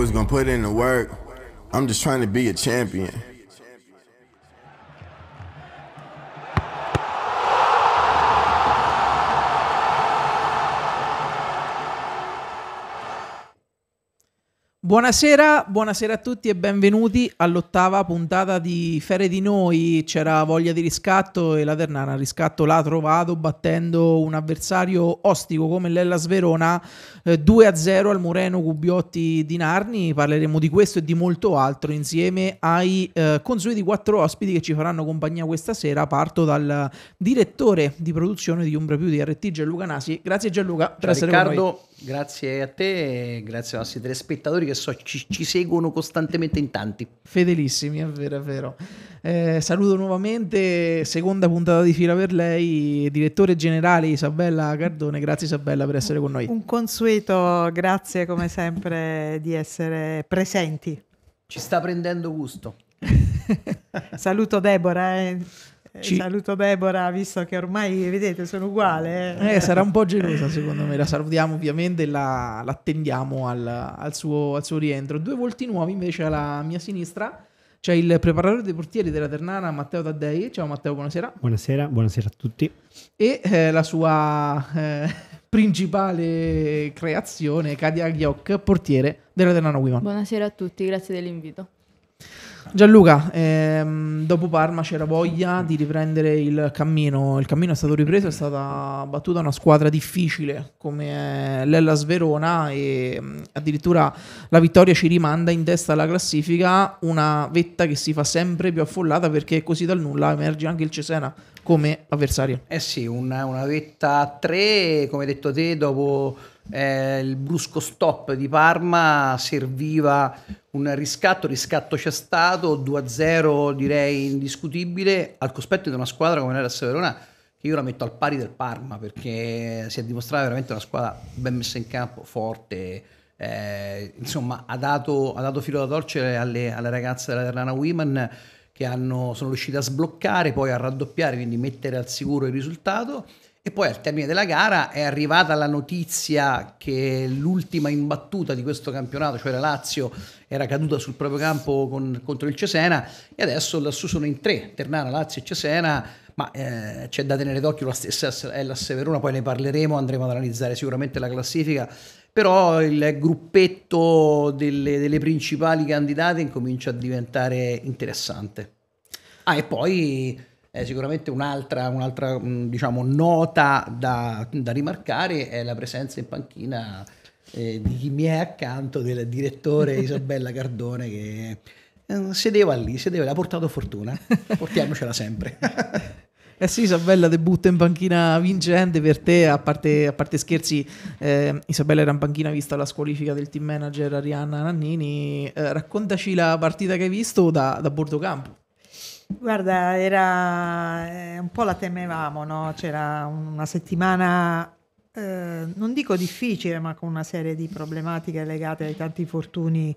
always gonna put in the work. I'm just trying to be a champion. Buonasera, buonasera, a tutti e benvenuti all'ottava puntata di Fere di Noi. C'era voglia di riscatto e la Ternana riscatto l'ha trovato battendo un avversario ostico come l'Ellas Verona eh, 2-0 al Moreno Cubbiotti di Narni. Parleremo di questo e di molto altro insieme ai eh, consueti quattro ospiti che ci faranno compagnia questa sera. Parto dal direttore di produzione di Umbra Più di RT Gianluca Nasi. Grazie Gianluca per essere Riccardo. con noi. Grazie a te, grazie ai nostri telespettatori che so, ci, ci, seguono costantemente in tanti. Fedelissimi, è vero, è vero. Eh, saluto nuovamente, seconda puntata di fila per lei, direttore generale Isabella Cardone. Grazie Isabella per essere con noi. Un consueto, grazie come sempre di essere presenti. Ci sta prendendo gusto. Saluto Deborah. Eh. Eh, Ci... Saluto Bebora, visto che ormai vedete sono uguale. Eh. eh. sarà un po' gelosa secondo me, la salutiamo ovviamente e la, l'attendiamo al, al, suo, al, suo, rientro. Due volti nuovi invece alla mia sinistra c'è il preparatore dei portieri della Ternana Matteo Taddei. Ciao Matteo, buonasera. Buonasera, buonasera a tutti. E eh, la sua eh, principale creazione, Kadia Ghioc, portiere della Ternana Wiman. Buonasera a tutti, grazie dell'invito. Gianluca, ehm, dopo Parma c'era voglia di riprendere il cammino, il cammino è stato ripreso, è stata battuta una squadra difficile come l'Ellas Verona e addirittura la vittoria ci rimanda in testa alla classifica, una vetta che si fa sempre più affollata perché così dal nulla emerge anche il Cesena come avversario. Eh sì, una, una vetta a tre, come detto te, dopo eh, il brusco stop di Parma serviva un riscatto, riscatto c'è stato, 2-0 direi indiscutibile, al cospetto di una squadra come l'Eras Verona che io la metto al pari del Parma perché si è dimostrata veramente una squadra ben messa in campo, forte, eh, insomma ha dato, ha dato, filo da torcere alle, alle ragazze della Terrana Women che hanno, sono riuscite a sbloccare, poi a raddoppiare, quindi mettere al sicuro il risultato e poi al termine della gara è arrivata la notizia che l'ultima imbattuta di questo campionato, cioè la Lazio, era caduta sul proprio campo con, contro il Cesena e adesso lassù sono in tre, Ternana, Lazio e Cesena, ma eh, c'è da tenere d'occhio la stessa è eh, la Verona, poi ne parleremo, andremo ad analizzare sicuramente la classifica, però il gruppetto delle, delle principali candidate incomincia a diventare interessante. Ah, e poi eh, sicuramente un'altra, un'altra mm, diciamo, nota da, da, rimarcare è la presenza in panchina eh, di chi mi è accanto del direttore Isabella Cardone che eh, sedeva lì, sedeva, ha portato fortuna, portiamocela sempre. Eh sì, Isabella debutta in panchina vincente per te, a parte, a parte scherzi, eh, Isabella era in panchina vista la squalifica del team manager Arianna Nannini, eh, raccontaci la partita che hai visto da, da bordo campo. Guarda, era eh, un po' la temevamo, no? C'era una settimana, eh, non dico difficile, ma con una serie di problematiche legate ai tanti infortuni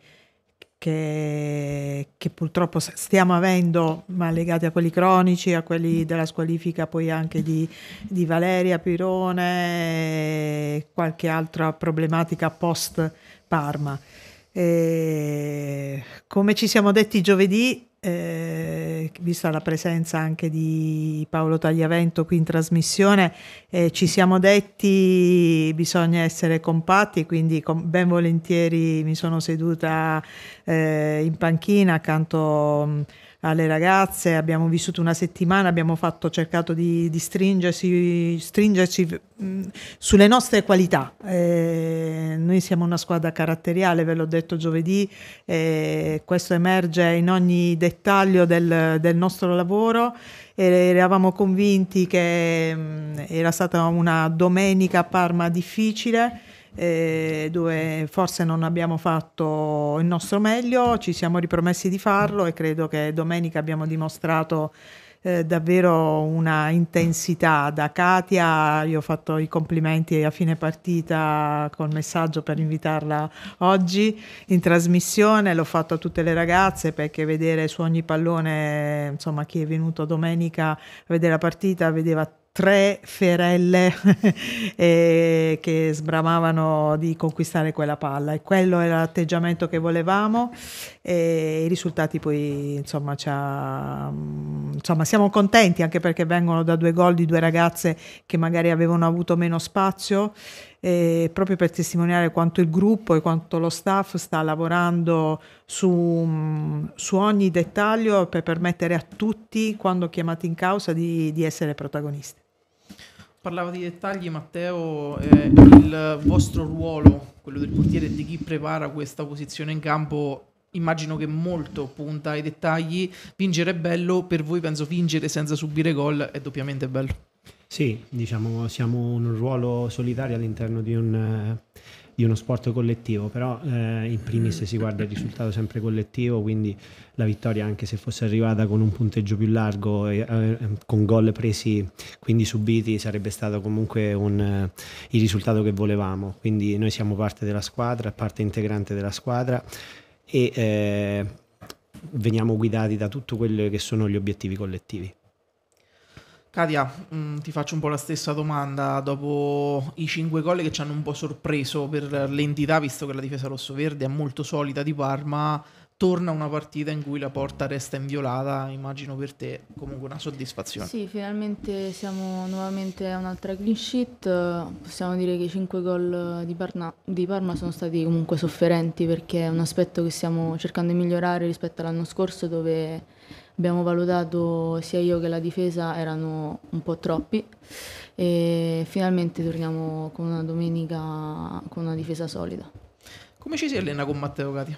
che, che, purtroppo stiamo avendo, ma legati a quelli cronici, a quelli della squalifica poi anche di, di Valeria Pirone e qualche altra problematica post Parma. E come ci siamo detti giovedì, eh, vista la presenza anche di Paolo Tagliavento qui in trasmissione, eh, ci siamo detti bisogna essere compatti, quindi com- ben volentieri mi sono seduta eh, in panchina accanto alle ragazze, abbiamo vissuto una settimana, abbiamo fatto, cercato di, di stringersi, stringerci mh, sulle nostre qualità. Eh, noi siamo una squadra caratteriale, ve l'ho detto giovedì, eh, questo emerge in ogni dettaglio del, del nostro lavoro eravamo convinti che era stata una domenica a Parma difficile eh, dove forse non abbiamo fatto il nostro meglio, ci siamo ripromessi di farlo e credo che domenica abbiamo dimostrato eh, davvero una intensità da Katia, io ho fatto i complimenti a fine partita col messaggio per invitarla oggi in trasmissione, l'ho fatto a tutte le ragazze perché vedere su ogni pallone, insomma chi è venuto domenica a vedere la partita vedeva tre ferelle eh, che sbramavano di conquistare quella palla e quello era l'atteggiamento che volevamo e i risultati poi insomma, mm, insomma, siamo contenti anche perché vengono da due gol di due ragazze che magari avevano avuto meno spazio eh, proprio per testimoniare quanto il gruppo e quanto lo staff sta lavorando su, mm, su ogni dettaglio per permettere a tutti quando chiamati in causa di, di essere protagonisti parlava di dettagli Matteo, eh, il vostro ruolo, quello del portiere e di chi prepara questa posizione in campo immagino che molto punta ai dettagli. Vincere è bello, per voi penso vincere senza subire gol è doppiamente bello. Sì, diciamo, siamo un ruolo solitario all'interno di, un, eh, di uno sport collettivo, però eh, in primis si guarda il risultato sempre collettivo, quindi la vittoria anche se fosse arrivata con un punteggio più largo, eh, con gol presi, quindi subiti, sarebbe stato comunque un, eh, il risultato che volevamo. Quindi noi siamo parte della squadra, parte integrante della squadra e eh, veniamo guidati da tutti quelli che sono gli obiettivi collettivi. Katia, mm, ti faccio un po' la stessa domanda dopo i 5 gol che ci hanno un po' sorpreso per l'entità, visto che la difesa rosso-verde è molto solida di Parma, torna una partita in cui la porta resta inviolata, immagino per te comunque una soddisfazione. Sì, finalmente siamo nuovamente a un'altra clean sheet, possiamo dire che i 5 gol di, Parna, di Parma sono stati comunque sofferenti perché è un aspetto che stiamo cercando di migliorare rispetto all'anno scorso dove abbiamo valutato sia io che la difesa erano un po' troppi e finalmente torniamo con una domenica con una difesa solida. Come ci si allena con Matteo Katia?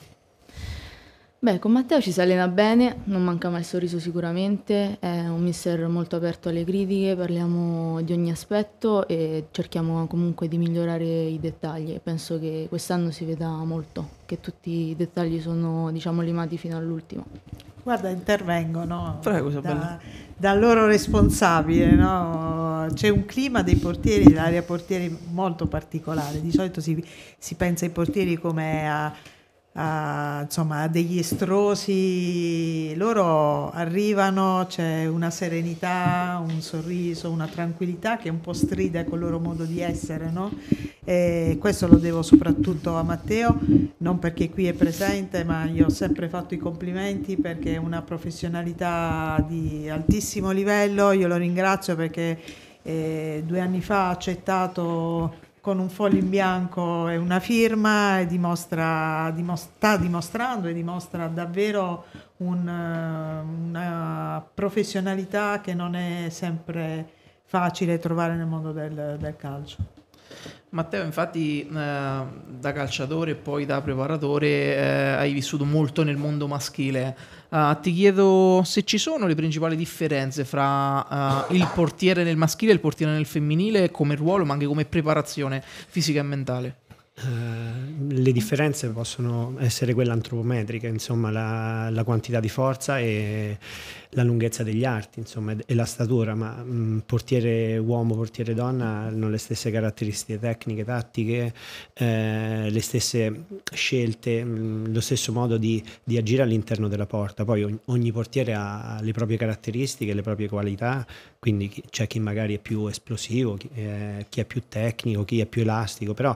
Beh, con Matteo ci si allena bene, non manca mai il sorriso sicuramente, è un mister molto aperto alle critiche, parliamo di ogni aspetto e cerchiamo comunque di migliorare i dettagli penso che quest'anno si veda molto, che tutti i dettagli sono diciamo limati fino all'ultimo. Guarda, intervengono Prego, da, dal loro responsabile. No? C'è un clima dei portieri, dell'area portieri molto particolare. Di solito si, si pensa ai portieri come a a, insomma, a degli estrosi, loro arrivano, c'è una serenità, un sorriso, una tranquillità che un po' stride col loro modo di essere, no? E questo lo devo soprattutto a Matteo, non perché qui è presente, ma gli ho sempre fatto i complimenti perché è una professionalità di altissimo livello, io lo ringrazio perché eh, due anni fa ha accettato con un foglio in bianco e una firma e dimostra, dimostra, sta dimostrando e dimostra davvero un, una professionalità che non è sempre facile trovare nel mondo del, del calcio. Matteo, infatti, eh, da calciatore e poi da preparatore eh, hai vissuto molto nel mondo maschile. Uh, ti chiedo se ci sono le principali differenze fra uh, il portiere nel maschile e il portiere nel femminile come ruolo, ma anche come preparazione fisica e mentale. Uh, le differenze possono essere quelle antropometriche, insomma la, la quantità di forza e, la lunghezza degli arti insomma, e la statura, ma mh, mm, portiere uomo, portiere donna hanno le stesse caratteristiche tecniche, tattiche, eh, le stesse scelte, mh, mm, lo stesso modo di, di, agire all'interno della porta. Poi ogni, ogni, portiere ha le proprie caratteristiche, le proprie qualità, quindi chi, c'è chi magari è più esplosivo, chi, eh, chi, è più tecnico, chi è più elastico, però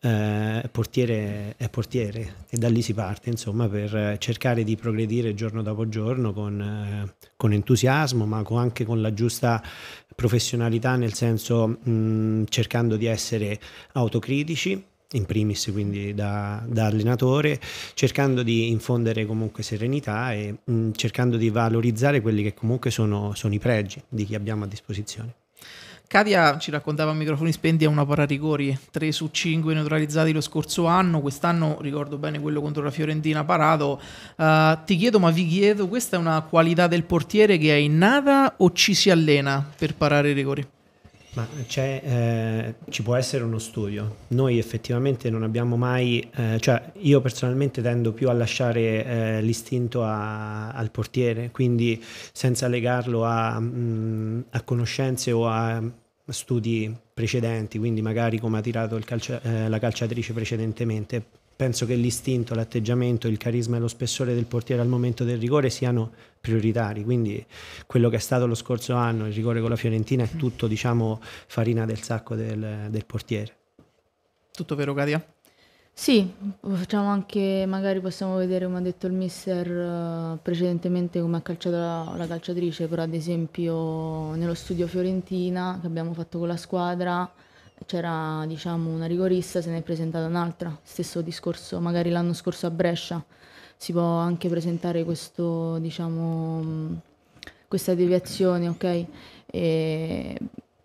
eh, portiere è portiere e da lì si parte insomma, per cercare di progredire giorno dopo giorno con eh, con entusiasmo, ma anche con la giusta professionalità, nel senso mh, cercando di essere autocritici, in primis quindi da, da, allenatore, cercando di infondere comunque serenità e mh, cercando di valorizzare quelli che comunque sono, sono i pregi di chi abbiamo a disposizione. Katia ci raccontava a microfoni spenti a una rigori, 3 su 5 neutralizzati lo scorso anno, quest'anno ricordo bene quello contro la Fiorentina parato. Uh, ti chiedo, ma vi chiedo, questa è una qualità del portiere che è innata o ci si allena per parare i rigori? Ma eh, ci può essere uno studio. Noi effettivamente non abbiamo mai, eh, cioè io personalmente tendo più a lasciare eh, l'istinto a, al portiere, quindi senza legarlo a, mh, mm, a conoscenze o a studi precedenti, quindi magari come ha tirato calcia, eh, la calciatrice precedentemente penso che l'istinto, l'atteggiamento, il carisma e lo spessore del portiere al momento del rigore siano prioritari, quindi quello che è stato lo scorso anno, il rigore con la Fiorentina, è tutto diciamo farina del sacco del, del portiere. Tutto vero Katia? Sì, facciamo anche, magari possiamo vedere come ha detto il mister eh, precedentemente come ha calciato la, la calciatrice, però ad esempio nello studio Fiorentina che abbiamo fatto con la squadra c'era diciamo, una rigorista, se ne è presentata un'altra, stesso discorso, magari l'anno scorso a Brescia si può anche presentare questo, diciamo, mm, questa deviazione, ok? E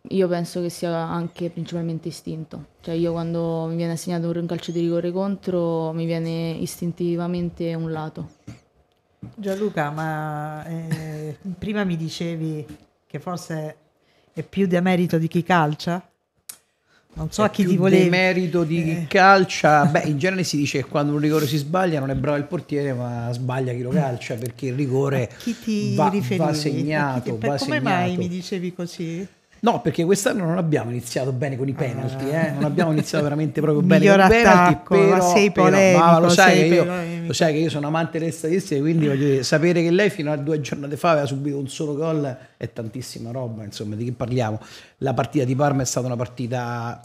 io penso che sia anche principalmente istinto, cioè io quando mi viene assegnato un calcio di rigore contro mi viene istintivamente un lato. Gianluca, ma eh, prima mi dicevi che forse è più di demerito di chi calcia? Non so a chi ti volevi. Il merito di eh. calcia, beh, in genere si dice che quando un rigore si sbaglia non è bravo il portiere, ma sbaglia chi lo calcia perché il rigore va, va, segnato. Ma come segnato. mai mi dicevi così? No, perché quest'anno non abbiamo iniziato bene con i penalty, ah. eh? non abbiamo iniziato veramente proprio bene Miglior con i penalty, però, sei polemico, però, ma lo sai, che io, lo sai che io sono amante delle statistiche, quindi voglio dire, sapere che lei fino a due giornate fa aveva subito un solo gol è tantissima roba, insomma, di che parliamo? La partita di Parma è stata una partita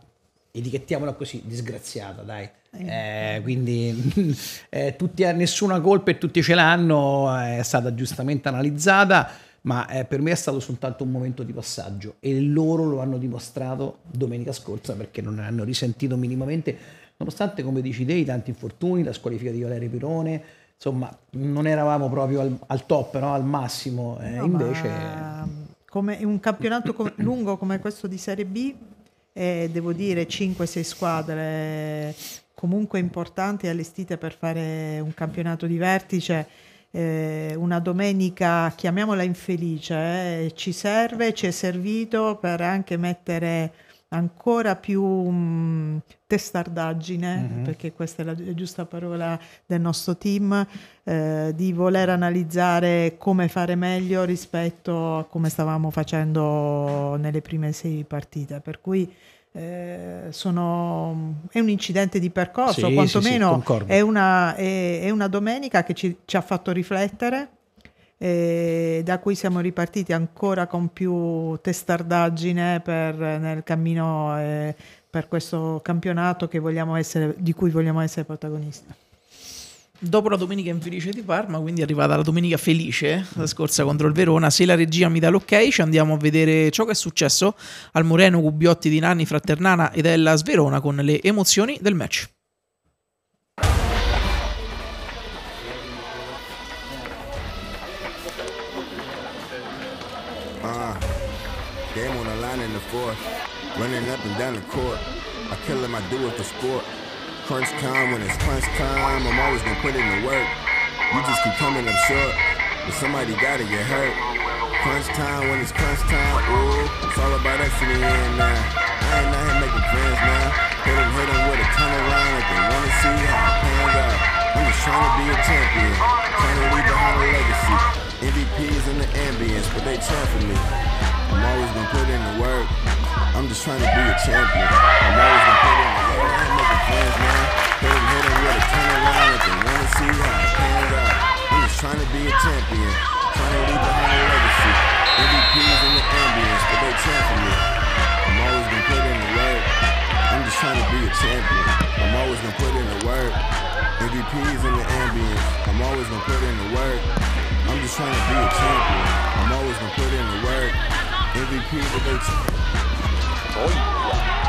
etichettiamola così, disgraziata, dai. Eh, eh quindi eh, tutti, eh, nessuna colpa e tutti ce l'hanno, è stata giustamente analizzata ma eh, per me è stato soltanto un momento di passaggio e loro lo hanno dimostrato domenica scorsa perché non hanno risentito minimamente, nonostante come dici te i tanti infortuni, la squalifica di Valerio Pirone, insomma non eravamo proprio al, al top, no? al massimo, eh, no, invece... Ma... Come un campionato com- lungo come questo di Serie B, eh, devo dire 5-6 squadre eh, comunque importanti allestite per fare un campionato di vertice eh, una domenica, chiamiamola infelice, eh, ci serve, ci è servito per anche mettere ancora più mh, mm, testardaggine, mm-hmm. perché questa è la giusta parola del nostro team, eh, di voler analizzare come fare meglio rispetto a come stavamo facendo nelle prime sei partite. Per cui eh, sono, è un incidente di percorso, sì, quantomeno sì, sì, è, una, è, è, una, domenica che ci, ci ha fatto riflettere, e eh, da cui siamo ripartiti ancora con più testardaggine per, nel cammino eh, per questo campionato vogliamo essere, di cui vogliamo essere protagonisti. Dopo la domenica infelice di Parma, quindi è arrivata la domenica felice, la scorsa contro il Verona, se la regia mi dà l'ok ci andiamo a vedere ciò che è successo al Moreno Gubbiotti di Nanni Fraternana Ternana ed Ellas Sverona con le emozioni del match. Uh, game on the line in the fourth, running up and down the court, I kill him, I do it for sport. crunch time when it's crunch time. I'm always been putting the work. You just keep coming up short, but somebody gotta get hurt. Crunch time when it's crunch time. Ooh, it's all about us in the end now. I ain't not here making friends now. Hit them, hit them with a ton of line if they wanna see how it pans out. I'm just trying to be a champion, trying to leave behind a legacy. MVPs in the ambience, but they for me. I'm always been putting the work. I'm just trying to be a champion. I'm always been I'm just trying to be a champion, to MVPs in the ambience, but they me. I'm always gonna put in the work. I'm just trying to be a champion. I'm always gonna put in the work. MVPs in the ambience. I'm always gonna put in the work. I'm just trying to be a champion. I'm always gonna put in the work. oh yeah.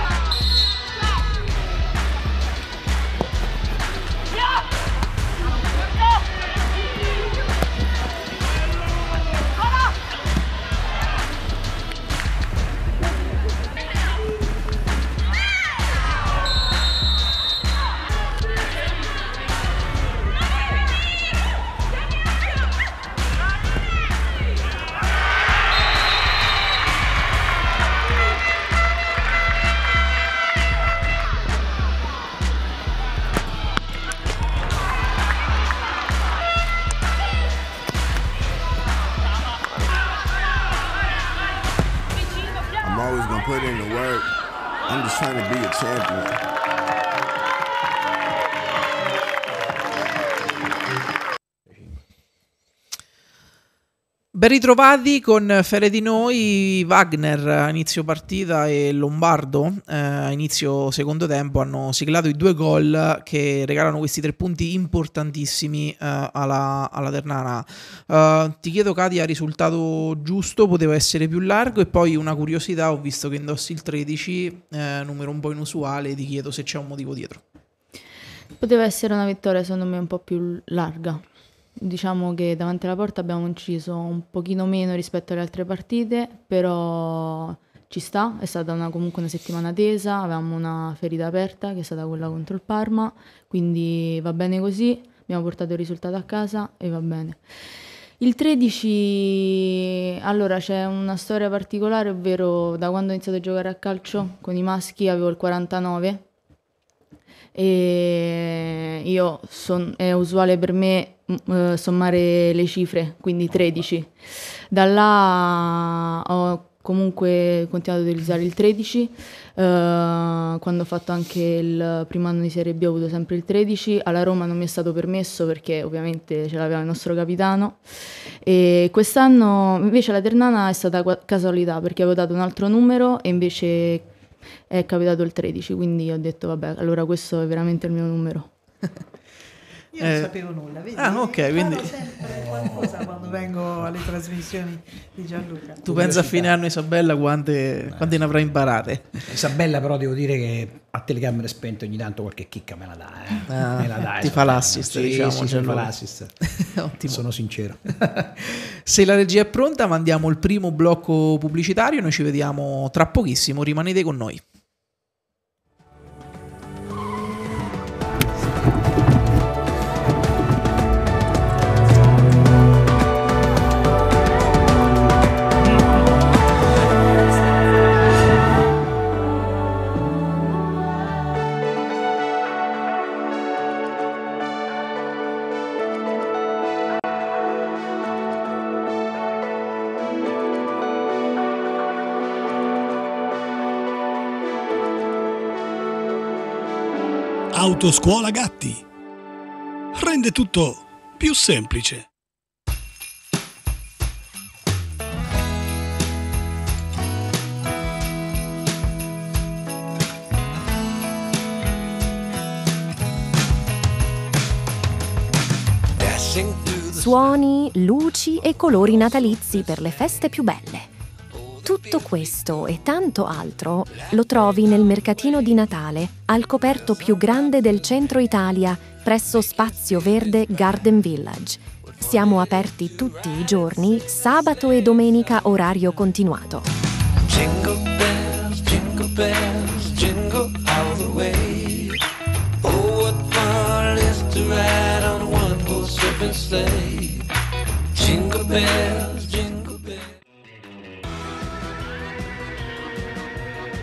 Ben ritrovati con Fere di Noi, Wagner a inizio partita e Lombardo eh, a inizio secondo tempo hanno siglato i due gol che regalano questi tre punti importantissimi eh, alla, alla, Ternana. Eh, ti chiedo Katia, risultato giusto, poteva essere più largo e poi una curiosità, ho visto che indossi il 13, eh, numero un po' inusuale, ti chiedo se c'è un motivo dietro. Poteva essere una vittoria secondo me un po' più larga. Diciamo che davanti alla porta abbiamo inciso un pochino meno rispetto alle altre partite, però ci sta, è stata una, comunque una settimana tesa, avevamo una ferita aperta che è stata quella contro il Parma, quindi va bene così, abbiamo portato il risultato a casa e va bene. Il 13, allora c'è una storia particolare, ovvero da quando ho iniziato a giocare a calcio con i maschi avevo il 49 e io son, è usuale per me mm, eh, sommare le cifre, quindi 13. Da là ho comunque continuato ad utilizzare il 13, eh, quando ho fatto anche il primo anno di Serie B ho avuto sempre il 13, alla Roma non mi è stato permesso perché ovviamente ce l'aveva il nostro capitano e quest'anno invece la Ternana è stata casualità perché avevo dato un altro numero e invece è capitato il 13, quindi ho detto vabbè, allora questo è veramente il mio numero. Io eh, non sapevo nulla, vedi? Ah, ok, quindi... sempre qualcosa quando vengo alle trasmissioni di Gianluca. Tu pensa a fine anno Isabella quante, eh. quante ne avrai imparate? Isabella però devo dire che a telecamere spente ogni tanto qualche chicca me la dà. Eh. Ah, me la dà ti fa l'assist, diciamo. Sì, fa l'assist. Ottimo. Sono sincero. Se la regia è pronta mandiamo il primo blocco pubblicitario, noi ci vediamo tra pochissimo, rimanete con noi. Autoscuola Gatti rende tutto più semplice. Suoni, luci e colori natalizi per le feste più belle. Tutto questo e tanto altro lo trovi nel mercatino di Natale, al coperto più grande del centro Italia, presso Spazio Verde Garden Village. Siamo aperti tutti i giorni, sabato e domenica orario continuato. Jingle bells, jingle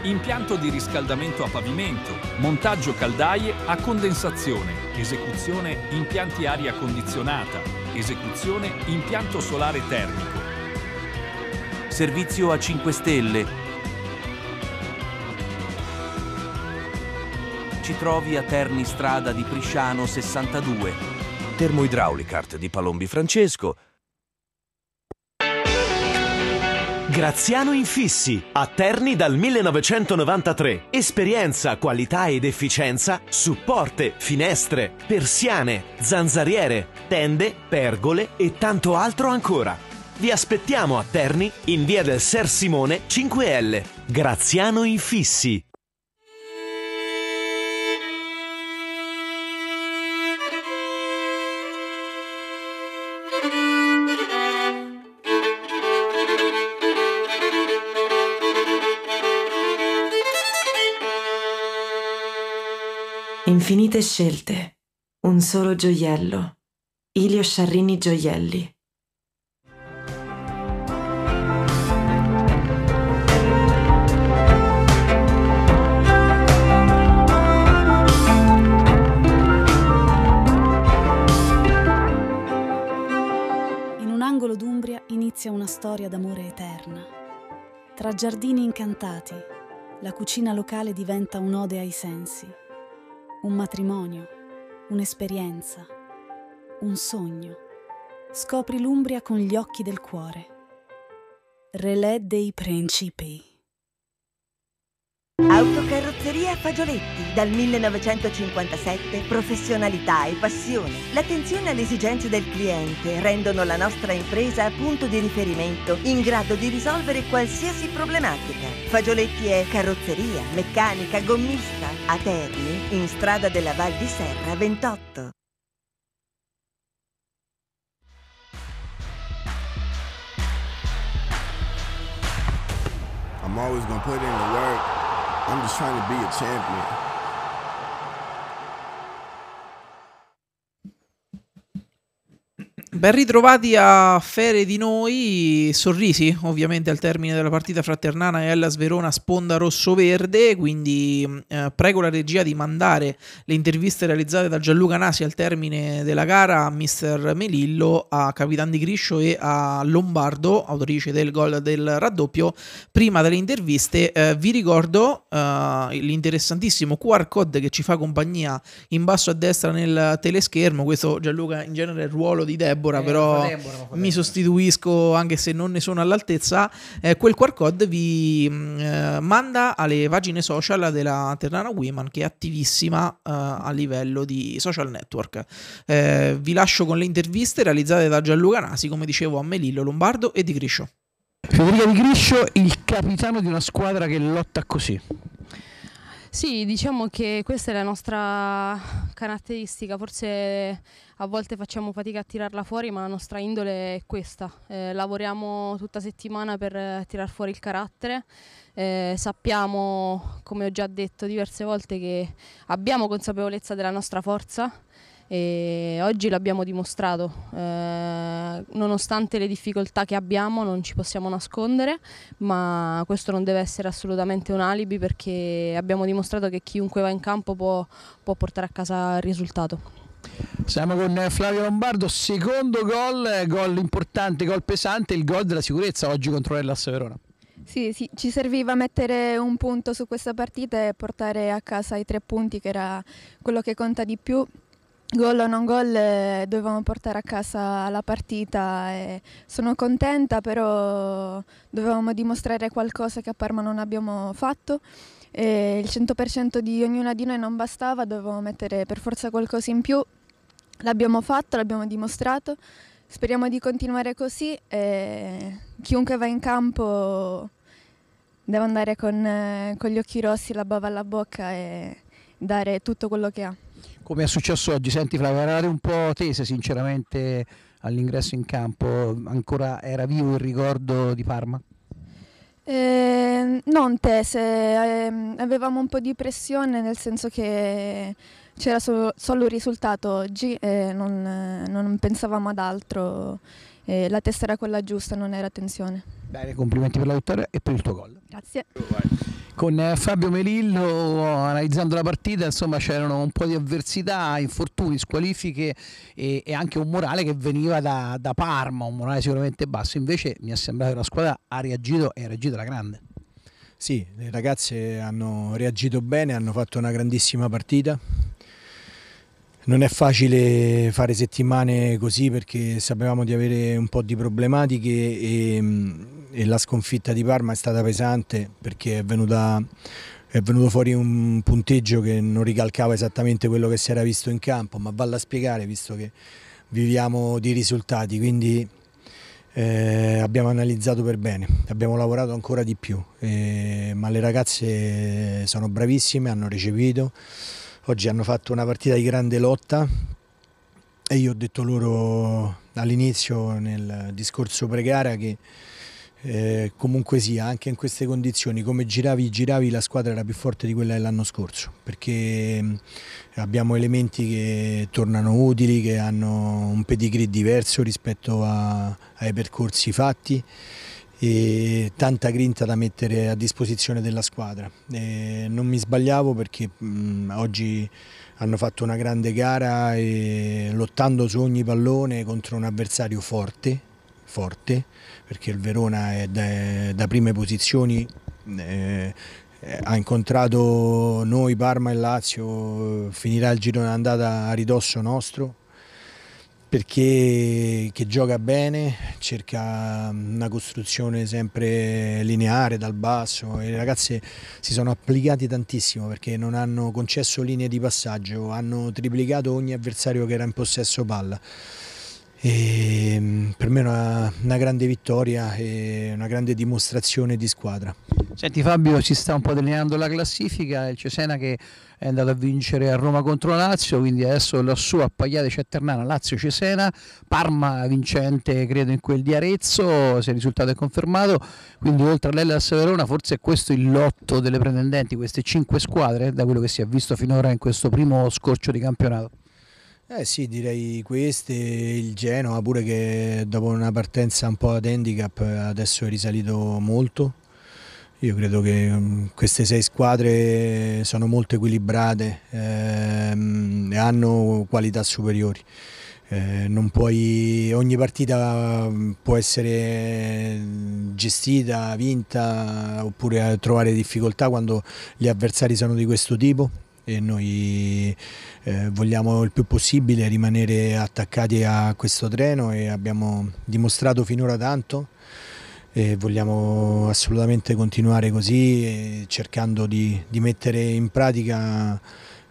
impianto di riscaldamento a pavimento, montaggio caldaie a condensazione, esecuzione impianti aria condizionata, esecuzione impianto solare termico. Servizio a 5 stelle. Ci trovi a Terni Strada di Prisciano 62. Termoidraulicart di Palombi Francesco Graziano Infissi, a Terni dal 1993. Esperienza, qualità ed efficienza su porte, finestre, persiane, zanzariere, tende, pergole e tanto altro ancora. Vi aspettiamo a Terni in via del Ser Simone 5L. Graziano Infissi. Infinite scelte. Un solo gioiello. Ilio Sciarrini Gioielli. In un angolo d'Umbria inizia una storia d'amore eterna. Tra giardini incantati, la cucina locale diventa un'ode ai sensi un matrimonio, un'esperienza, un sogno. Scopri l'Umbria con gli occhi del cuore. Relè dei principi. Autocarrozzeria Fagioletti, dal 1957, professionalità e passione. L'attenzione alle esigenze del cliente rendono la nostra impresa punto di riferimento in grado di risolvere qualsiasi problematica. Fagioletti è carrozzeria, meccanica, gommista, a Terni, in strada della Val di Serra 28. I'm always gonna put in the work. I'm just trying to be a champion. Ben ritrovati a Fere di noi, sorrisi ovviamente al termine della partita fra Ternana e Hellas Verona sponda rosso-verde, quindi eh, prego la regia di mandare le interviste realizzate da Gianluca Nasi al termine della gara a Mister Melillo, a Capitan di Griscio e a Lombardo, autrice del gol del raddoppio. Prima delle interviste eh, vi ricordo eh, l'interessantissimo QR code che ci fa compagnia in basso a destra nel teleschermo, questo Gianluca in genere è il ruolo di Deb Debora, eh, però Debora, mi sostituisco anche se non ne sono all'altezza. Eh, quel QR code vi mm, eh, manda alle pagine social della Terrana Women, che è attivissima eh, a livello di social network. Eh, vi lascio con le interviste realizzate da Gianluca Nasi, come dicevo, a Melillo Lombardo e Di Griscio. Federica Di Griscio, il capitano di una squadra che lotta così. Sì, diciamo che questa è la nostra caratteristica, forse a volte facciamo fatica a tirarla fuori, ma la nostra indole è questa. Eh, lavoriamo tutta settimana per tirar fuori il carattere, eh, sappiamo, come ho già detto diverse volte, che abbiamo consapevolezza della nostra forza e oggi l'abbiamo dimostrato, eh, nonostante le difficoltà che abbiamo non ci possiamo nascondere, ma questo non deve essere assolutamente un alibi perché abbiamo dimostrato che chiunque va in campo può, può portare a casa il risultato. Siamo con Flavio Lombardo, secondo gol, gol importante, gol pesante, il gol della sicurezza oggi contro l'Ellas Verona. Sì, sì, ci serviva mettere un punto su questa partita e portare a casa i tre punti che era quello che conta di più Gol o non gol eh, dovevamo portare a casa la partita e sono contenta però dovevamo dimostrare qualcosa che a Parma non abbiamo fatto e il 100% di ognuna di noi non bastava, dovevamo mettere per forza qualcosa in più, l'abbiamo fatto, l'abbiamo dimostrato, speriamo di continuare così e chiunque va in campo deve andare con, eh, con gli occhi rossi, la bava alla bocca e dare tutto quello che ha come è successo oggi. Senti Flavio, era un po' tese sinceramente all'ingresso in campo, ancora era vivo il ricordo di Parma? Eh, non tese, eh, avevamo un po' di pressione nel senso che c'era solo, solo, il risultato oggi e non, non pensavamo ad altro, eh, la testa era quella giusta, non era tensione. Bene, complimenti per la vittoria e per il tuo gol. Grazie. Con eh, Fabio Melillo analizzando la partita, insomma c'erano un po' di avversità, infortuni, squalifiche e, e anche un morale che veniva da, da, Parma, un morale sicuramente basso, invece mi è sembrato che la squadra ha reagito e ha reagito alla grande. Sì, le ragazze hanno reagito bene, hanno fatto una grandissima partita. Non è facile fare settimane così perché sapevamo di avere un po' di problematiche e mm, e la sconfitta di Parma è stata pesante perché è, venuta, è venuto fuori un punteggio che non ricalcava esattamente quello che si era visto in campo, ma valla a spiegare visto che viviamo di risultati, quindi eh, abbiamo analizzato per bene, abbiamo lavorato ancora di più, eh, ma le ragazze sono bravissime, hanno recepito, oggi hanno fatto una partita di grande lotta e io ho detto loro all'inizio nel discorso pre pregara che eh, comunque sia, anche in queste condizioni, come giravi, giravi, la squadra era più forte di quella dell'anno scorso, perché abbiamo elementi che tornano utili, che hanno un pedigree diverso rispetto a, ai percorsi fatti e tanta grinta da mettere a disposizione della squadra. E non mi sbagliavo perché mh, oggi hanno fatto una grande gara lottando su ogni pallone contro un avversario forte, forte perché il Verona è da, da prime posizioni, eh, eh, ha incontrato noi, Parma e Lazio, finirà il girone d'andata a ridosso nostro, perché gioca bene, cerca una costruzione sempre lineare dal basso e le ragazze si sono applicate tantissimo perché non hanno concesso linee di passaggio, hanno triplicato ogni avversario che era in possesso palla. E ehm, per me è una, una, grande vittoria e una grande dimostrazione di squadra. Senti Fabio, si sta un po' delineando la classifica, il Cesena che è andato a vincere a Roma contro Lazio, quindi adesso lassù a Pagliate c'è Ternana, Lazio Cesena, Parma vincente credo in quel di Arezzo, se il risultato è confermato, quindi oltre all'Ellas Verona forse è questo il lotto delle pretendenti, queste cinque squadre da quello che si è visto finora in questo primo scorcio di campionato. Eh sì, direi queste, il Genoa pure che dopo una partenza un po' ad handicap eh, adesso è risalito molto. Io credo che mm, queste sei squadre sono molto equilibrate ehm, e hanno qualità superiori. Eh, puoi, ogni partita mm, può essere gestita, vinta oppure trovare difficoltà quando gli avversari sono di questo tipo e noi eh, vogliamo il più possibile rimanere attaccati a questo treno e abbiamo dimostrato finora tanto e vogliamo assolutamente continuare così eh, cercando di, di mettere in pratica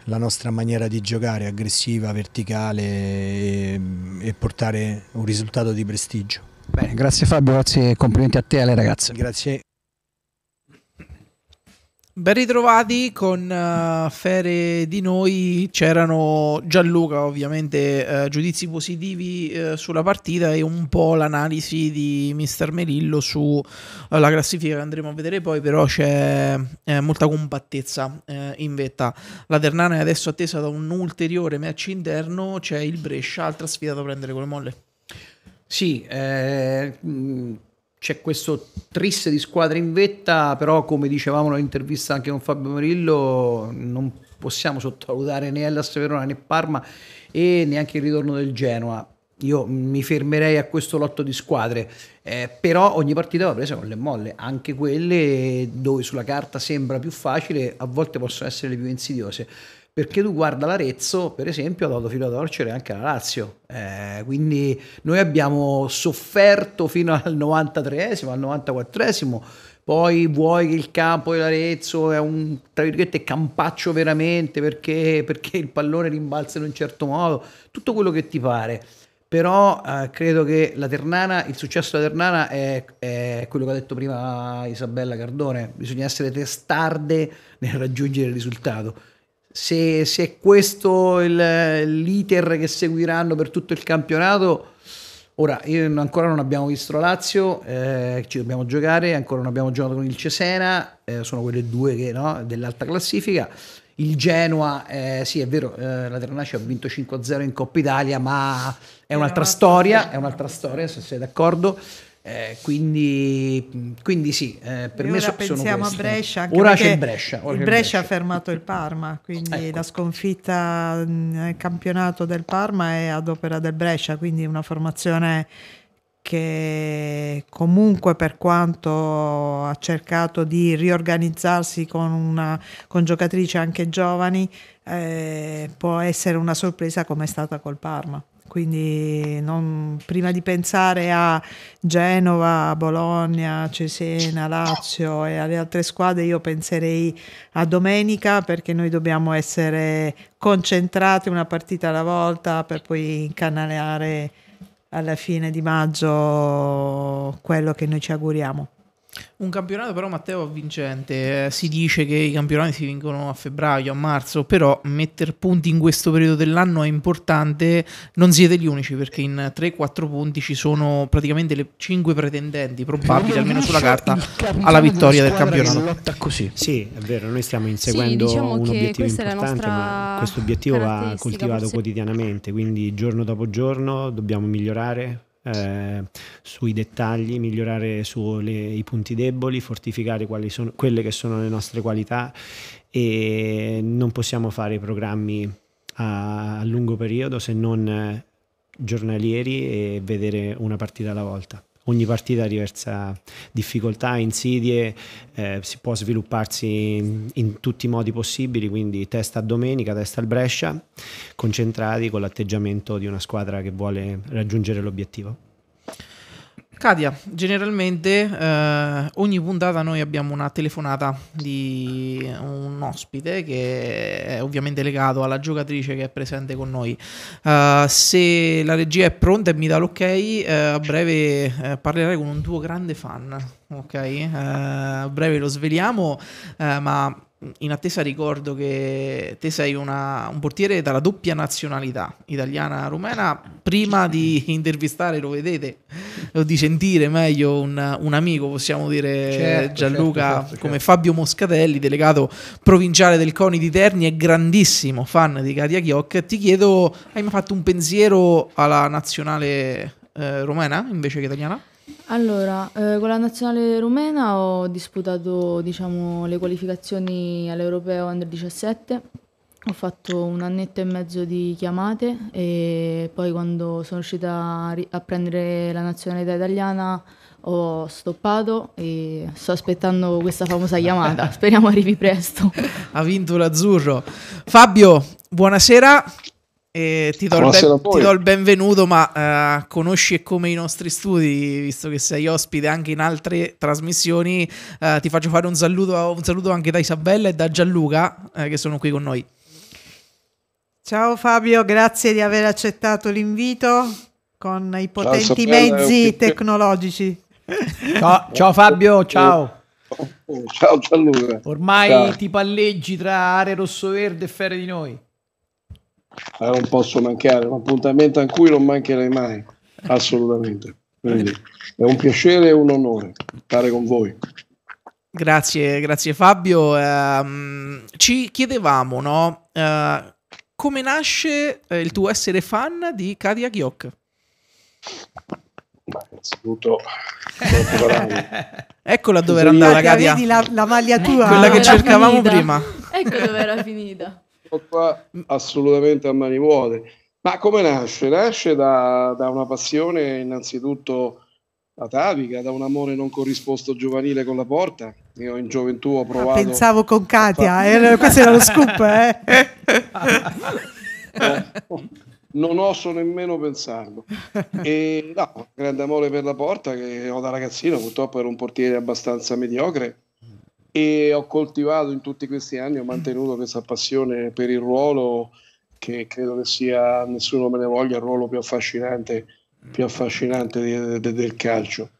la nostra maniera di giocare aggressiva, verticale e, e portare un risultato di prestigio. Bene, grazie Fabio, grazie e complimenti a te e alle ragazze. Grazie. Ben ritrovati con uh, Fere di noi, c'erano Gianluca ovviamente uh, giudizi positivi uh, sulla partita e un po' l'analisi di mister Merillo sulla classifica che andremo a vedere poi, però c'è molta compattezza in vetta. La Ternana è adesso attesa da un ulteriore match interno, c'è il Brescia, altra sfida da prendere con le molle. Sì, eh, c'è questo triste di squadra in vetta, però come dicevamo nell'intervista anche con Fabio Murillo, non possiamo sottovalutare né la Verona né Parma e neanche il ritorno del Genoa. Io mi fermerei a questo lotto di squadre, eh, però ogni partita va presa con le molle, anche quelle dove sulla carta sembra più facile, a volte possono essere le più insidiose perché tu guarda l'Arezzo, per esempio, ha dato filo a torcere anche la Lazio. Eh, quindi noi abbiamo sofferto fino al 93esimo, al 94esimo, poi vuoi che il campo dell'Arezzo è un tra virgolette campaccio veramente perché, perché il pallone rimbalza in un certo modo, tutto quello che ti pare. Però eh, credo che la Ternana, il successo della Ternana è, è, quello che ha detto prima Isabella Cardone, bisogna essere testarde nel raggiungere il risultato se, se è questo il, l'iter che seguiranno per tutto il campionato. Ora, io, ancora non abbiamo visto Lazio, eh, ci dobbiamo giocare, ancora non abbiamo giocato con il Cesena, eh, sono quelle due che, no, dell'alta classifica. Il Genoa, eh, sì è vero, eh, la Ternaci ha vinto 5-0 in Coppa Italia, ma è un'altra storia, è un'altra storia se sei d'accordo. Eh, quindi, quindi, sì, eh, per e me so, sono pensiamo questi. a Brescia. Anche ora c'è Brescia. Ora il Brescia, Brescia, ha fermato il Parma, quindi ah, ecco. la sconfitta mm, nel campionato del Parma è ad opera del Brescia, quindi una formazione che comunque per quanto ha cercato di riorganizzarsi con, una, con giocatrici anche giovani, eh, può essere una sorpresa come è stata col Parma quindi non, prima di pensare a Genova, Bologna, Cesena, Lazio e alle altre squadre, io penserei a domenica perché noi dobbiamo essere concentrati una partita alla volta per poi incanalare alla fine di maggio quello che noi ci auguriamo. Un campionato però Matteo vincente, eh, si dice che i campionati si vincono a febbraio, a marzo, però mettere punti in questo periodo dell'anno è importante, non siete gli unici perché in 3-4 punti ci sono praticamente le 5 pretendenti probabili, eh, almeno sulla cioè, carta, alla vittoria del campionato. Lotta così. Sì, è vero, noi stiamo inseguendo sì, diciamo un obiettivo importante, ma questo obiettivo va coltivato forse... quotidianamente, quindi giorno dopo giorno dobbiamo migliorare, eh, sui dettagli, migliorare sui punti deboli, fortificare sono, quelle che sono le nostre qualità e non possiamo fare programmi a, a lungo periodo se non eh, giornalieri e vedere una partita alla volta ogni partita ha diversa difficoltà, insidie, eh, si può svilupparsi in, in, tutti i modi possibili, quindi testa a domenica, testa al Brescia, concentrati con l'atteggiamento di una squadra che vuole raggiungere l'obiettivo. Katia, generalmente eh, ogni puntata noi abbiamo una telefonata di un ospite che è ovviamente legato alla giocatrice che è presente con noi. Uh, se la regia è pronta e mi dà l'ok, eh, a breve eh, parlerai con un tuo grande fan. Ok, eh, a breve lo sveliamo, eh, ma in attesa ricordo che te sei una, un portiere dalla doppia nazionalità italiana-rumena. Prima di intervistare, lo vedete, o di sentire meglio un, un amico, possiamo dire certo, certo, Gianluca, certo, certo, come Fabio Moscatelli, delegato provinciale del CONI di Terni e grandissimo fan di Katia Chioc. Ti chiedo, hai mai fatto un pensiero alla nazionale eh, rumena invece che italiana? Allora, eh, con la nazionale rumena ho disputato diciamo, le qualificazioni all'Europeo Under 17, ho fatto un annetto e mezzo di chiamate e poi quando sono uscita a prendere la nazionalità italiana ho stoppato e sto aspettando questa famosa chiamata, speriamo arrivi presto. Ha vinto l'azzurro. Fabio, buonasera. Eh, ti, do ben, ti, do il benvenuto, ma eh, conosci come i nostri studi, visto che sei ospite anche in altre trasmissioni, eh, ti faccio fare un saluto, un saluto, anche da Isabella e da Gianluca eh, che sono qui con noi. Ciao Fabio, grazie di aver accettato l'invito con i potenti ciao, mezzi eh, tecnologici. Ciao, ciao Fabio, ciao. Ciao Gianluca. Ormai ciao. ti palleggi tra aree rosso-verde e ferre di noi. Allora eh, non posso mancare, un appuntamento a cui non mancherei mai, assolutamente. Quindi è un piacere e un onore stare con voi. Grazie, grazie Fabio. Um, ci chiedevamo, no? Uh, come nasce eh, il tuo essere fan di Kadia Ghiok? innanzitutto eccola dove era andata Katia la, la maglia tua quella che ecco, cercavamo finita. prima ecco dove era finita colpa assolutamente a mani vuote. Ma come nasce? Nasce da, da una passione innanzitutto atavica, da un amore non corrisposto giovanile con la porta. Io in gioventù ho ah, provato... Ah, pensavo con Katia, far... eh, questo era lo scoop. Eh. eh. non oso nemmeno pensarlo. E no, grande amore per la porta che ho da ragazzino, purtroppo ero un portiere abbastanza mediocre e ho coltivato in tutti questi anni, ho mantenuto questa passione per il ruolo che credo che sia, nessuno me ne voglia, il ruolo più affascinante, più affascinante de, de, del calcio.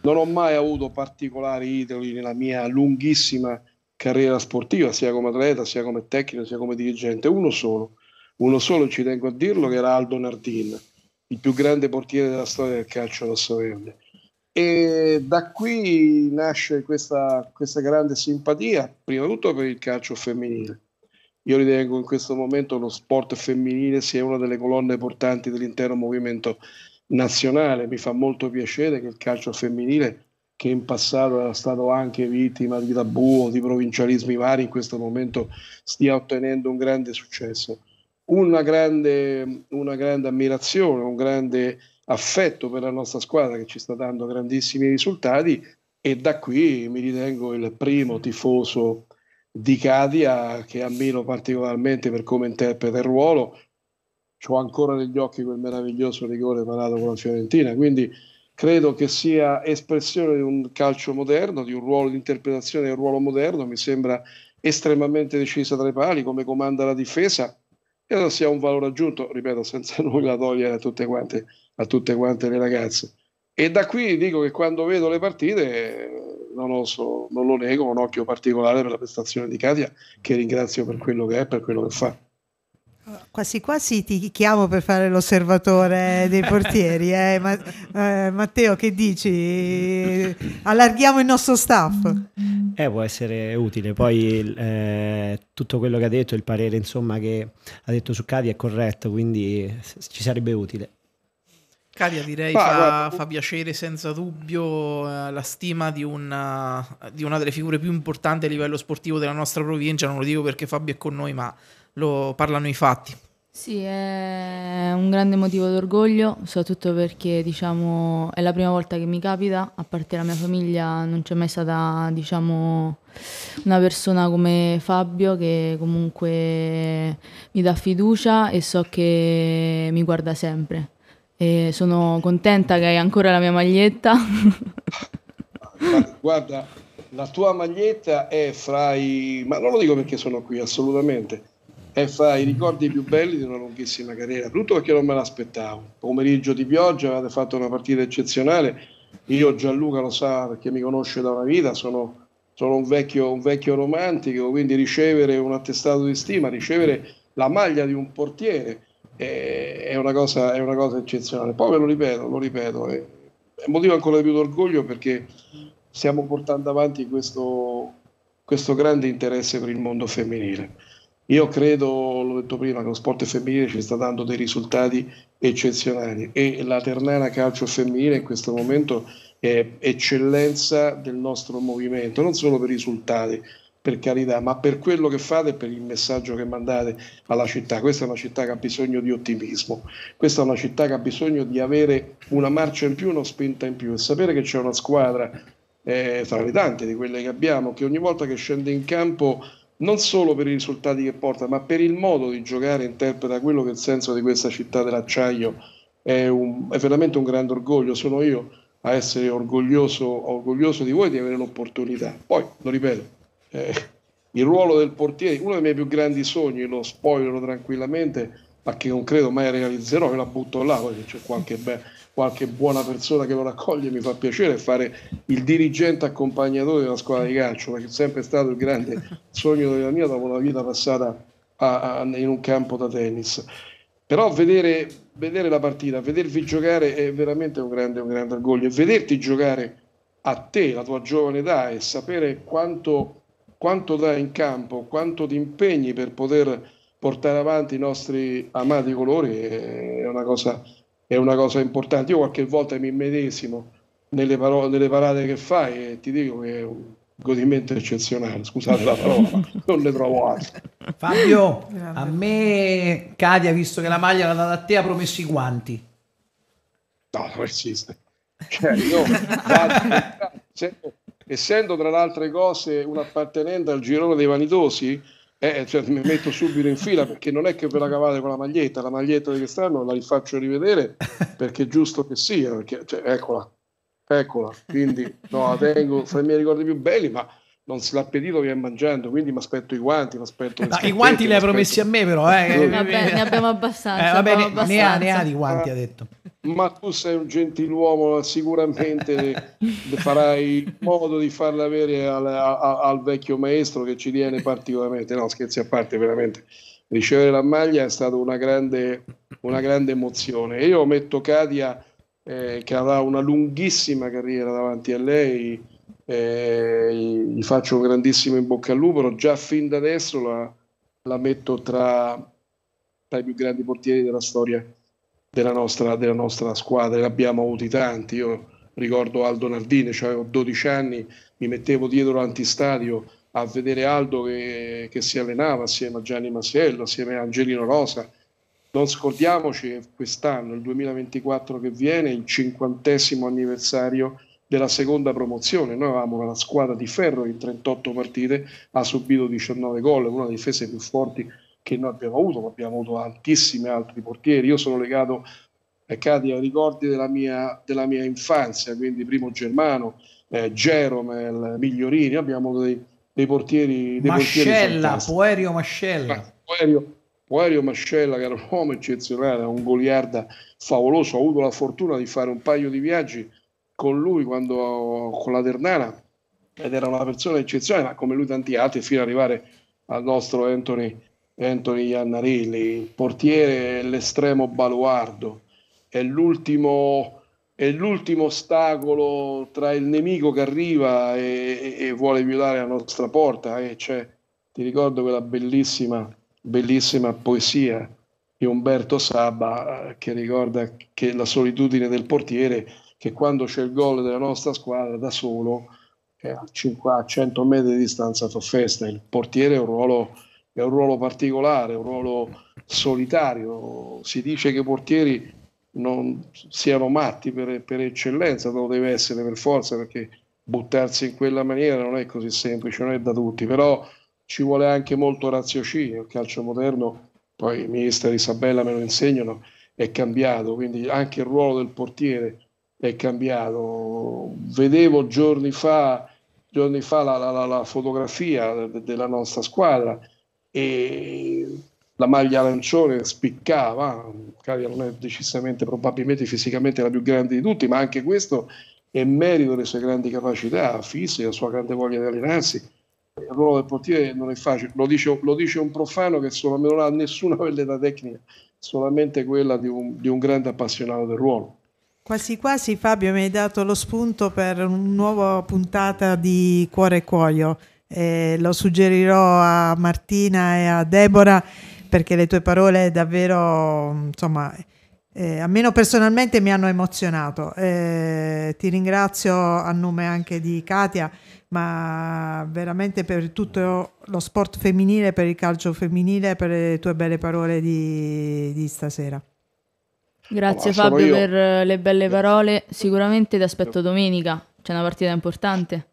Non ho mai avuto particolari idoli nella mia lunghissima carriera sportiva, sia come atleta, sia come tecnico, sia come dirigente, uno solo, uno solo ci tengo a dirlo che era Aldo Nardin, il più grande portiere della storia del calcio rossoverde. E da qui nasce questa, questa grande simpatia, prima di tutto per il calcio femminile. Io ritengo in questo momento lo sport femminile sia una delle colonne portanti dell'intero movimento nazionale. Mi fa molto piacere che il calcio femminile, che in passato era stato anche vittima di tabù o di provincialismi vari, in questo momento stia ottenendo un grande successo. Una grande, una grande ammirazione, un grande affetto per la nostra squadra che ci sta dando grandissimi risultati e da qui mi ritengo il primo tifoso di Cadia che ammiro particolarmente per come interpreta il ruolo. Ho ancora negli occhi quel meraviglioso rigore parato con la Fiorentina, quindi credo che sia espressione di un calcio moderno, di un ruolo di interpretazione del ruolo moderno, mi sembra estremamente decisa tra i pali come comanda la difesa e allora sia un valore aggiunto, ripeto, senza nulla togliere a tutte quante a tutte quante le ragazze. E da qui dico che quando vedo le partite non lo, so, non lo nego, un occhio particolare per la prestazione di Katia, che ringrazio per quello che è, per quello che fa. Quasi quasi ti chiamo per fare l'osservatore dei portieri. Eh? Ma, eh, Matteo, che dici? Allarghiamo il nostro staff. Eh, può essere utile. Poi eh, tutto quello che ha detto, il parere insomma, che ha detto su Cadi è corretto, quindi ci sarebbe utile. Caria direi che fa, fa, piacere senza dubbio eh, la stima di una, eh, di una, delle figure più importanti a livello sportivo della nostra provincia, non lo dico perché Fabio è con noi ma lo parlano i fatti. Sì, è un grande motivo d'orgoglio, soprattutto perché diciamo, è la prima volta che mi capita, a parte la mia famiglia non c'è mai stata diciamo, una persona come Fabio che comunque mi dà fiducia e so che mi guarda sempre e sono contenta che hai ancora la mia maglietta. Guarda, la tua maglietta è fra i... ma non lo dico perché sono qui assolutamente, è fra i ricordi più belli di una lunghissima carriera, tutto perché non me l'aspettavo. Pomeriggio di pioggia, avete fatto una partita eccezionale, io Gianluca lo sa perché mi conosce da una vita, sono, sono un, vecchio, un, vecchio, romantico, quindi ricevere un attestato di stima, ricevere la maglia di un portiere è, una cosa, è, una cosa, eccezionale. Poi ve lo ripeto, lo ripeto, è, è motivo ancora di più d'orgoglio perché stiamo portando avanti questo, questo grande interesse per il mondo femminile. Io credo, l'ho detto prima, che lo sport femminile ci sta dando dei risultati eccezionali e la Ternana Calcio Femminile in questo momento è eccellenza del nostro movimento, non solo per i risultati, per carità, ma per quello che fate e per il messaggio che mandate alla città. Questa è una città che ha bisogno di ottimismo, questa è una città che ha bisogno di avere una marcia in più, una spinta in più e sapere che c'è una squadra, eh, tra le tante di quelle che abbiamo, che ogni volta che scende in campo non solo per i risultati che porta, ma per il modo di giocare interpreta quello che è il senso di questa città dell'acciaio. È, un, è veramente un grande orgoglio, sono io a essere orgoglioso, orgoglioso di voi di avere l'opportunità. Poi, lo ripeto, eh, il ruolo del portiere, uno dei miei più grandi sogni, lo spoilerò tranquillamente, ma che non credo mai realizzerò, me la butto là, perché c'è qualche, be- qualche buona persona che lo raccoglie, mi fa piacere fare il dirigente accompagnatore della squadra di calcio, perché è sempre stato il grande sogno della mia dopo la vita passata a, a, in un campo da tennis. Però vedere, vedere, la partita, vedervi giocare è veramente un grande, un grande orgoglio e vederti giocare a te, la tua giovane età e sapere quanto quanto dà in campo, quanto ti impegni per poter portare avanti i nostri amati colori è una cosa, è una cosa importante. Io qualche volta mi medesimo nelle, parole, nelle parate che fai e ti dico che è un godimento eccezionale, scusate la parola, non ne trovo altro. Fabio, a me Cadia, visto che la maglia l'ha data a te, ha promesso i guanti. No, non esiste. Cioè, io, guarda, essendo tra le altre cose un appartenente al girone dei vanitosi, eh, eh, cioè, mi metto subito in fila perché non è che ve la cavate con la maglietta, la maglietta di quest'anno la rifaccio rivedere perché è giusto che sia, perché, cioè, eccola, eccola, quindi no, la tengo fra i miei ricordi più belli, ma non si l'appetito che è mangiando, quindi mi aspetto i guanti, mi aspetto... I guanti li hai promessi a me però, eh. eh. vabbè, ne abbiamo abbastanza. Eh, vabbè, abbiamo ne, ha, ne ha di guanti, ha detto ma tu sei un gentiluomo, sicuramente farai modo di farla avere al, a, al, vecchio maestro che ci tiene particolarmente. No, scherzi a parte, veramente. Ricevere la maglia è stata una grande, una grande emozione. io metto Katia, eh, che avrà una lunghissima carriera davanti a lei, eh, gli faccio un grandissimo in bocca al lupo, però già fin da adesso la, la metto tra, tra i più grandi portieri della storia della nostra, della nostra squadra, ne abbiamo avuti tanti. Io ricordo Aldo Nardini, cioè avevo 12 anni, mi mettevo dietro l'antistadio a vedere Aldo che, che si allenava assieme a Gianni Massiello, assieme a Angelino Rosa. Non scordiamoci che quest'anno, il 2024 che viene, il cinquantesimo anniversario della seconda promozione. Noi avevamo la squadra di ferro che in 38 partite ha subito 19 gol, una delle difese più forti che noi abbiamo avuto, ma abbiamo avuto tantissimi altri portieri. Io sono legato eh, ai ricordi della mia, della mia, infanzia, quindi Primo Germano, eh, Geromel, Migliorini, abbiamo dei, dei portieri. Dei Mascella, Poerio Mascella. Poerio, Poerio Mascella, che era un uomo eccezionale, un goliarda favoloso. Ho avuto la fortuna di fare un paio di viaggi con lui quando, con la Ternana ed era una persona eccezionale, ma come lui tanti altri, fino ad arrivare al nostro Anthony Anthony Iannarelli, il portiere è l'estremo baluardo, è l'ultimo, è l'ultimo ostacolo tra il nemico che arriva e, e, vuole violare la nostra porta. E c'è, ti ricordo quella bellissima, bellissima poesia di Umberto Saba eh, che ricorda che la solitudine del portiere, che quando c'è il gol della nostra squadra da solo, a 100 metri di distanza fa festa. Il portiere è un ruolo è un ruolo particolare, un ruolo solitario. Si dice che i portieri non siano matti per, per eccellenza, lo deve essere per forza perché buttarsi in quella maniera non è così semplice, non è da tutti, però ci vuole anche molto raziocinio. Il calcio moderno, poi i ministeri Isabella me lo insegnano, è cambiato, quindi anche il ruolo del portiere è cambiato. Vedevo giorni fa, giorni fa la, la, la, fotografia della nostra squadra e la maglia arancione spiccava, Caria non è decisamente, probabilmente fisicamente la più grande di tutti, ma anche questo è merito delle sue grandi capacità fisiche, la sua grande voglia di allenarsi. Il ruolo del portiere non è facile, lo dice, lo dice un profano che non ha nessuna velleità tecnica, solamente quella di un, di un grande appassionato del ruolo. Quasi quasi Fabio mi hai dato lo spunto per una nuova puntata di Cuore e Cuoio eh, lo suggerirò a Martina e a Deborah perché le tue parole davvero, insomma, eh, almeno personalmente mi hanno emozionato. Eh, ti ringrazio a nome anche di Katia, ma veramente per tutto lo sport femminile, per il calcio femminile, per le tue belle parole di, di stasera. Grazie oh, Fabio per le belle eh. parole. Sicuramente ti aspetto domenica, c'è una partita importante.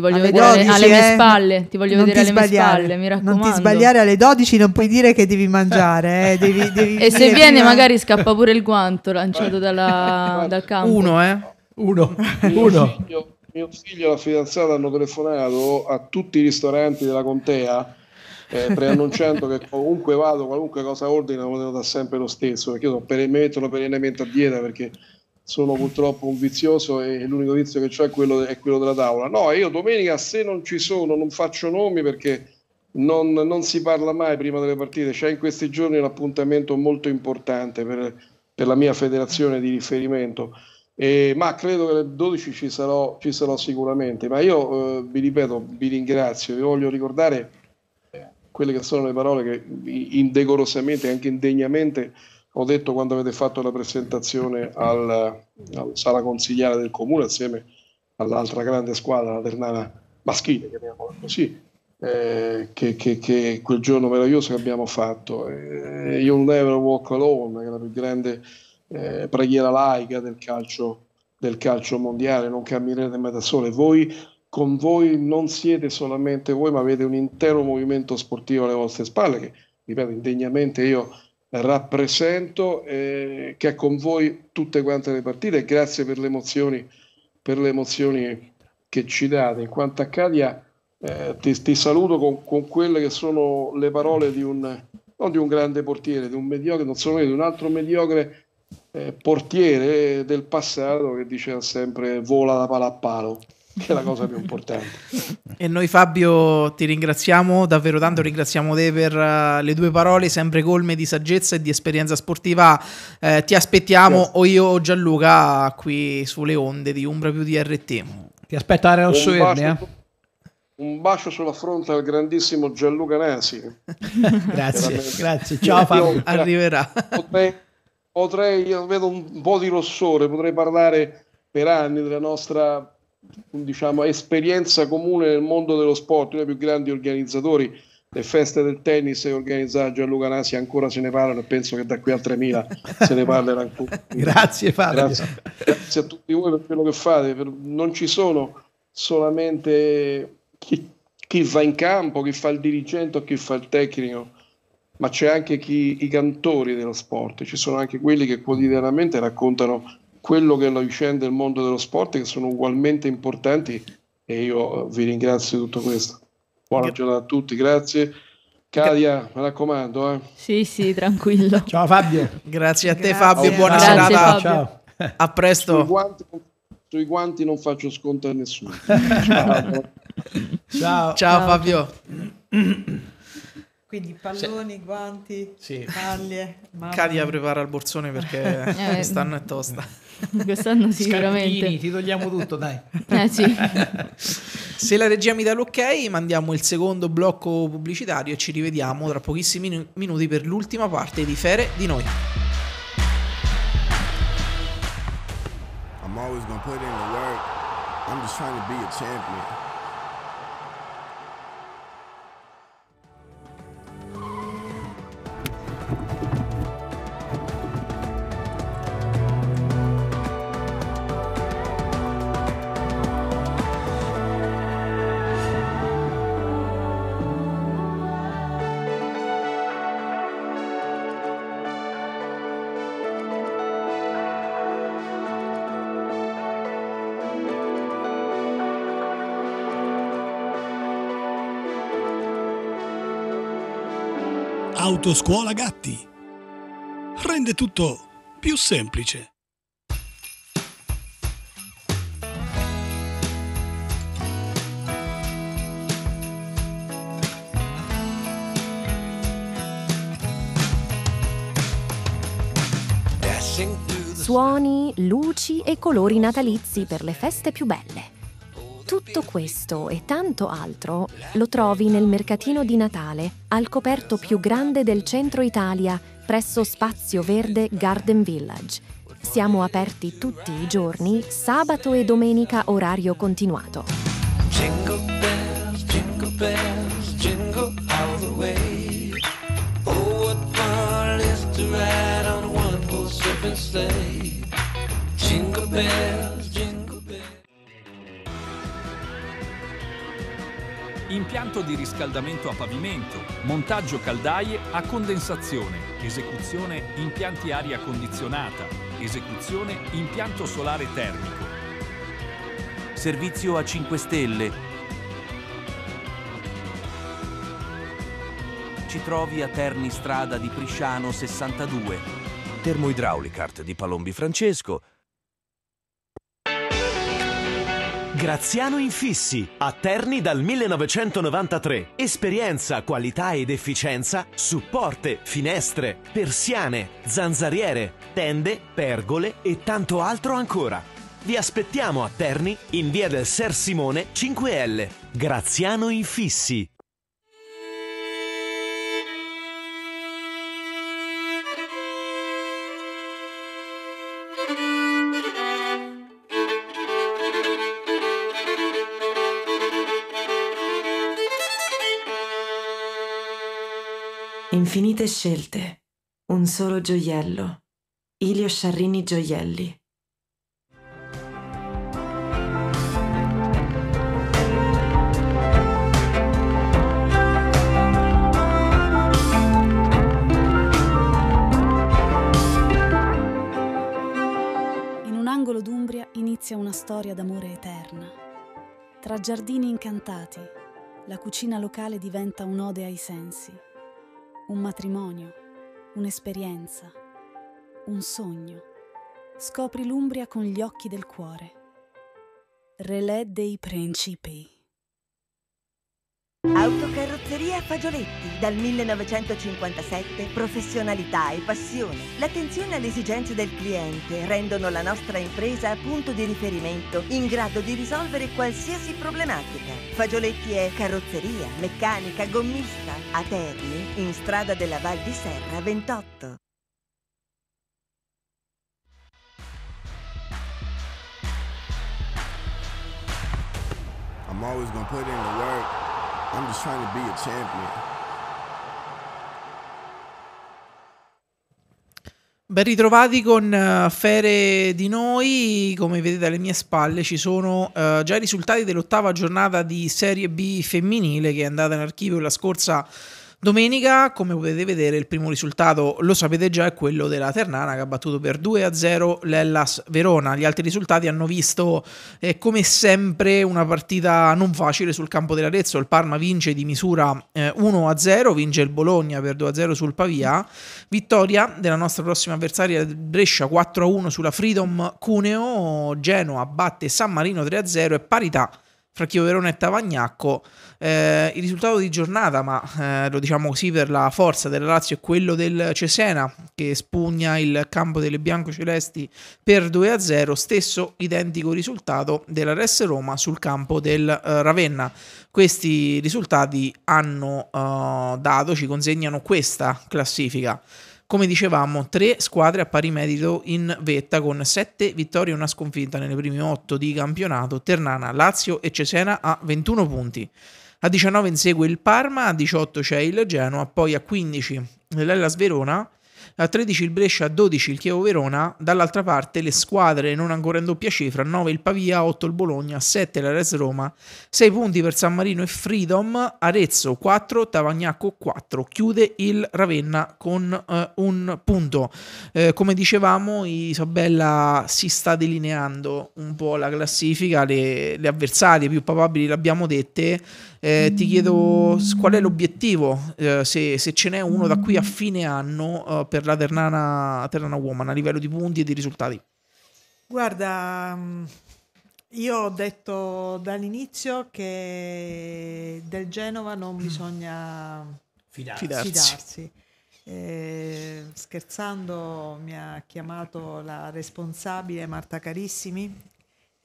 Ti voglio alle vedere 12, alle, eh? mie spalle, ti voglio non vedere ti alle mie spalle, mi raccomando. Non ti sbagliare alle 12, non puoi dire che devi mangiare, eh? devi, devi E se viene prima... magari scappa pure il guanto lanciato dalla, dal campo. Uno, eh? Uno. Uno. Mio figlio, e la fidanzata hanno telefonato a tutti i ristoranti della contea eh, preannunciando che comunque vado, qualunque cosa ordina, volevo da sempre lo stesso, perché io sono per, mi mettono perennemente a dieta perché sono purtroppo un vizioso e l'unico vizio che ho è quello, è quello della tavola. No, io domenica se non ci sono non faccio nomi perché non, non si parla mai prima delle partite, c'è in questi giorni un appuntamento molto importante per, per la mia federazione di riferimento, e, ma credo che alle 12 ci sarò, ci sarò sicuramente. Ma io eh, vi ripeto, vi ringrazio, vi voglio ricordare quelle che sono le parole che indecorosamente, e anche indegnamente, ho detto quando avete fatto la presentazione al, alla sala consigliare del comune assieme all'altra grande squadra, la Ternana maschile, chiamiamola così, eh, che, che, che, quel giorno meraviglioso che abbiamo fatto. Eh, You'll Never Walk Alone, che è la più grande eh, preghiera laica del calcio, del calcio mondiale, non camminerete mai da sole. Voi, con voi non siete solamente voi, ma avete un intero movimento sportivo alle vostre spalle, che ripeto, indegnamente io rappresento, eh, che è con voi tutte quante le partite. Grazie per le emozioni, per le emozioni che ci date. In quanto Acadia, eh, ti, ti, saluto con, con, quelle che sono le parole di un, non di un grande portiere, di un mediocre, non solo di un altro mediocre eh, portiere del passato che diceva sempre vola da palo a palo che è la cosa più importante. e noi Fabio ti ringraziamo davvero tanto, ringraziamo te per uh, le tue parole sempre colme di saggezza e di esperienza sportiva. Eh, ti aspettiamo sì. o io o Gianluca qui sulle onde di Umbra più di RT. Ti aspetta Arena Ossoverne, eh? un bacio sulla fronte al grandissimo Gianluca Nasi. grazie, grazie. Ciao Fabio, arriverà. Potrei, potrei, io vedo un po' di rossore, potrei parlare per anni della nostra diciamo, esperienza comune nel mondo dello sport, uno dei più grandi organizzatori, le feste del tennis che organizzava Gianluca Nasi ancora se ne parlano e penso che da qui al 3000 se ne parlerà ancora. grazie Fabio. Grazie, grazie, a tutti voi per quello che fate, non ci sono solamente chi, chi va in campo, chi fa il dirigente o chi fa il tecnico, ma c'è anche chi, i cantori dello sport, ci sono anche quelli che quotidianamente raccontano quello che è la vicenda del mondo dello sport che sono ugualmente importanti e io vi ringrazio di tutto questo. Buona giornata a tutti, grazie. Cadia, mi raccomando. Eh. Sì, sì, tranquillo. Ciao Fabio. Grazie a te grazie. Fabio, buona grazie, serata. Fabio. Ciao. A presto. Sui guanti, sui guanti, non faccio sconto a nessuno. Ciao, Ciao. Ciao, Fabio. Quindi palloni, guanti, sì. maglie. Cadia prepara il borsone perché quest'anno eh. è tosta. Quest'anno sicuramente. Scarpini, ti togliamo tutto, dai. Eh, sì. Se la regia mi dà l'ok, mandiamo il secondo blocco pubblicitario e ci rivediamo tra pochissimi minuti per l'ultima parte di Fere di noi. I'm always gonna put in the work. I'm just trying to be a champion. Autoscuola Gatti rende tutto più semplice. Suoni, luci e colori natalizi per le feste più belle. Tutto questo e tanto altro lo trovi nel mercatino di Natale, al coperto più grande del centro Italia, presso Spazio Verde Garden Village. Siamo aperti tutti i giorni, sabato e domenica orario continuato. Jingle bells, impianto di riscaldamento a pavimento, montaggio caldaie a condensazione, esecuzione impianti aria condizionata, esecuzione impianto solare termico. Servizio a 5 stelle. Ci trovi a Terni Strada di Prisciano 62. Termoidraulicart di Palombi Francesco Graziano Infissi, a Terni dal 1993. Esperienza, qualità ed efficienza su porte, finestre, persiane, zanzariere, tende, pergole e tanto altro ancora. Vi aspettiamo a Terni in via del Ser Simone 5L. Graziano Infissi. Infinite scelte. Un solo gioiello. Ilio Sciarrini Gioielli. In un angolo d'Umbria inizia una storia d'amore eterna. Tra giardini incantati, la cucina locale diventa un'ode ai sensi un matrimonio, un'esperienza, un sogno. Scopri l'Umbria con gli occhi del cuore. Relè dei principi. Autocarrozzeria Fagioletti, dal 1957, professionalità e passione. L'attenzione alle esigenze del cliente rendono la nostra impresa punto di riferimento in grado di risolvere qualsiasi problematica. Fagioletti è carrozzeria, meccanica, gommista, a Terni, in strada della Val di Serra 28. I'm always gonna put in the work. I'm just trying to be a champion. Ben ritrovati con eh, Fere di noi, come vedete alle mie spalle ci sono uh, già i risultati dell'ottava giornata di Serie B femminile che è andata in archivio la scorsa Domenica, come potete vedere, il primo risultato lo sapete già è quello della Ternana che ha battuto per 2-0 l'Ellas Verona. Gli altri risultati hanno visto eh, come sempre una partita non facile sul campo dell'Arezzo. Il Parma vince di misura eh, 1-0, vince il Bologna per 2-0 sul Pavia. Vittoria della nostra prossima avversaria Brescia 4-1 sulla Freedom Cuneo. Genoa batte San Marino 3-0 e parità fra Chioverona e Tavagnacco eh, il risultato di giornata, ma eh, lo diciamo così per la forza della Lazio, è quello del Cesena che spugna il campo delle biancocelesti per 2-0, stesso identico risultato della dell'RS Roma sul campo del eh, Ravenna. Questi risultati hanno eh, dato, ci consegnano questa classifica come dicevamo, tre squadre a pari merito in vetta con sette vittorie e una sconfitta nelle prime otto di campionato, Ternana, Lazio e Cesena a 21 punti. A 19 insegue il Parma, a 18 c'è il Genoa, poi a 15 l'Ellas Verona, a 13 il Brescia, a 12 il Chievo Verona, dall'altra parte le squadre non ancora in doppia cifra, 9 il Pavia, 8 il Bologna, 7 la Res Roma, 6 punti per San Marino e Freedom, Arezzo 4, Tavagnacco 4, chiude il Ravenna con eh, un punto. Eh, come dicevamo Isabella si sta delineando un po' la classifica, le, le avversarie più probabili l'abbiamo dette, eh, ti chiedo qual è l'obiettivo, eh, se, se, ce n'è uno da qui a fine anno eh, per la Ternana, Ternana Woman a livello di punti e di risultati. Guarda, mm, io ho detto dall'inizio che del Genova non mm. bisogna fidarsi. fidarsi. Eh, scherzando mi ha chiamato la responsabile Marta Carissimi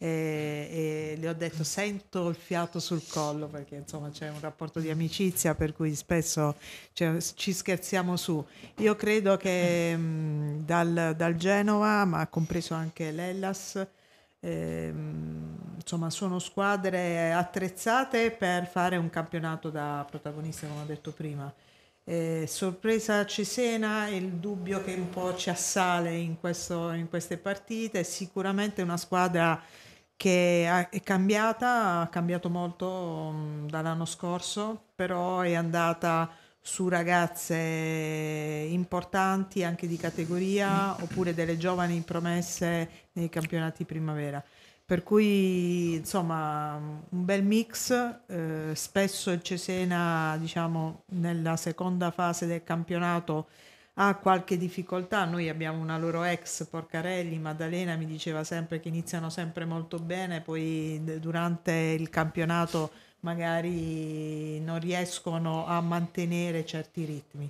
e, e, le ho detto sento il fiato sul collo perché insomma c'è un rapporto di amicizia per cui spesso cioè, ci scherziamo su. Io credo che mh, mm, dal, dal, Genova, ma compreso anche l'Ellas, eh, insomma sono squadre attrezzate per fare un campionato da protagonista come ho detto prima eh, sorpresa Cesena e il dubbio che un po' ci assale in, questo, in queste partite sicuramente una squadra che è cambiata, ha cambiato molto mm, dall'anno scorso, però è andata su ragazze importanti anche di categoria oppure delle giovani promesse nei campionati primavera. Per cui insomma un bel mix, eh, spesso il Cesena diciamo nella seconda fase del campionato ha qualche difficoltà, noi abbiamo una loro ex Porcarelli, Maddalena mi diceva sempre che iniziano sempre molto bene, poi durante il campionato magari non riescono a mantenere certi ritmi.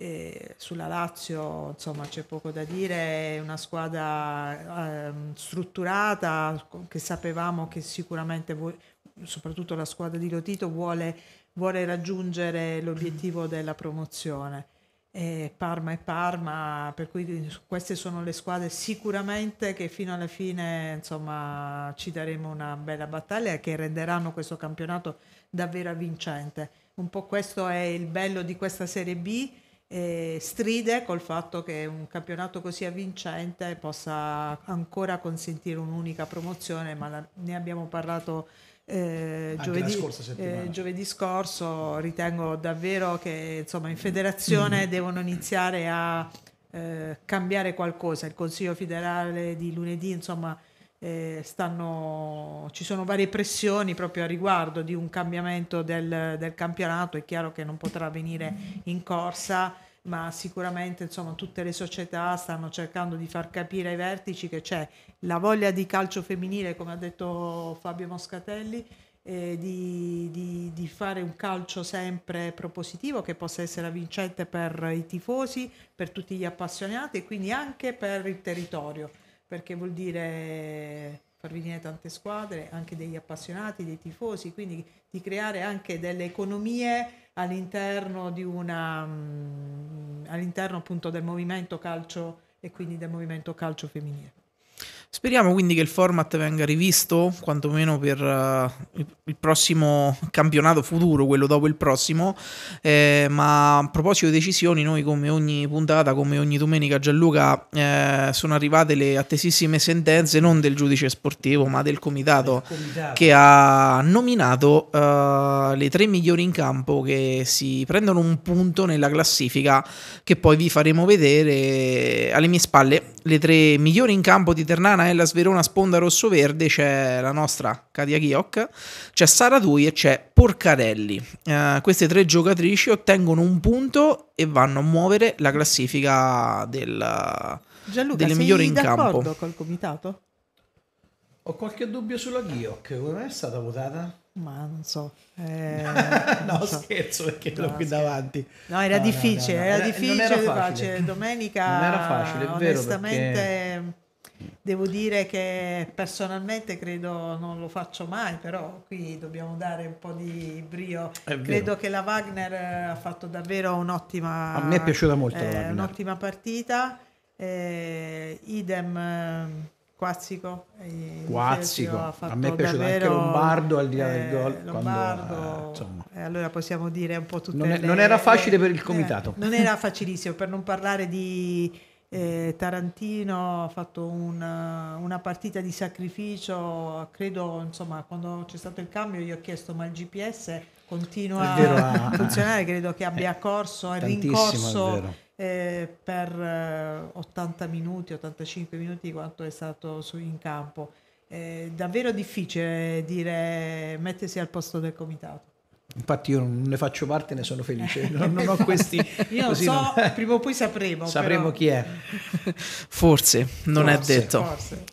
E sulla Lazio insomma c'è poco da dire, è una squadra eh, strutturata che sapevamo che sicuramente vo- soprattutto la squadra di Lotito vuole, vuole raggiungere l'obiettivo della promozione eh, Parma e Parma, per cui queste sono le squadre sicuramente che fino alla fine insomma, ci daremo una bella battaglia e che renderanno questo campionato davvero vincente. Un po' questo è il bello di questa Serie B. Eh, stride col fatto che un campionato così avvincente possa ancora consentire un'unica promozione, ma la, ne abbiamo parlato eh, giovedì, eh, giovedì, scorso ritengo davvero che insomma, in federazione mm. devono iniziare a eh, cambiare qualcosa. Il Consiglio federale di lunedì insomma, eh, stanno, ci sono varie pressioni proprio a riguardo di un cambiamento del, del campionato. È chiaro che non potrà venire in corsa ma sicuramente insomma, tutte le società stanno cercando di far capire ai vertici che c'è la voglia di calcio femminile, come ha detto Fabio Moscatelli, eh, di, di, di, fare un calcio sempre propositivo che possa essere avvincente per i tifosi, per tutti gli appassionati e quindi anche per il territorio, perché vuol dire far venire tante squadre, anche degli appassionati, dei tifosi, quindi di creare anche delle economie all'interno, una, mm, all'interno appunto del movimento calcio e quindi del movimento calcio femminile. Speriamo quindi che il format venga rivisto, quantomeno per uh, il prossimo campionato futuro, quello dopo il prossimo. Eh, ma a proposito di decisioni, noi come ogni puntata, come ogni domenica, Gianluca, eh, sono arrivate le attesissime sentenze non del giudice sportivo, ma del comitato, comitato. che ha nominato uh, le tre migliori in campo che si prendono un punto nella classifica che poi vi faremo vedere alle mie spalle le tre migliori in campo di Ternana, è la Sverona Sponda Rosso-Verde, c'è la nostra Katia Chiocca, c'è Sara Dui e c'è Porcarelli. Eh, queste tre giocatrici ottengono un punto e vanno a muovere la classifica del, Gianluca, delle migliori in campo. col comitato? Ho qualche dubbio sulla Ghiok, come è stata votata? Ma non so. Eh, no, non so. scherzo perché no, ero qui davanti. No, era no, difficile, no, era, era difficile. Era facile. Domenica, non era facile, è onestamente, perché... devo dire che personalmente credo non lo faccio mai, però qui dobbiamo dare un po' di brio. Credo che la Wagner eh, ha fatto davvero un'ottima... A me è piaciuta molto eh, Un'ottima partita. Eh, idem Quazzico. Quazzico, a me è piaciuto davvero, anche Lombardo al di là del eh, gol. Lombardo, quando, insomma. Eh, allora possiamo dire un po' tutto. non, non era facile le, per il eh, comitato. Eh, non era facilissimo, per non parlare di eh, Tarantino, ha fatto una, una partita di sacrificio, credo, insomma, quando c'è stato il cambio gli ho chiesto ma il GPS continua vero, a ah, funzionare, credo che abbia corso e rincorso eh, per 80 eh, minuti, 85 minuti quanto è stato su, in campo. È davvero difficile dire mettersi al posto del comitato. Infatti io non ne faccio parte, ne sono felice. Non, non ho questi... io so, non... prima o poi sapremo. Sapremo però... chi è. Forse, non forse, è detto. Forse.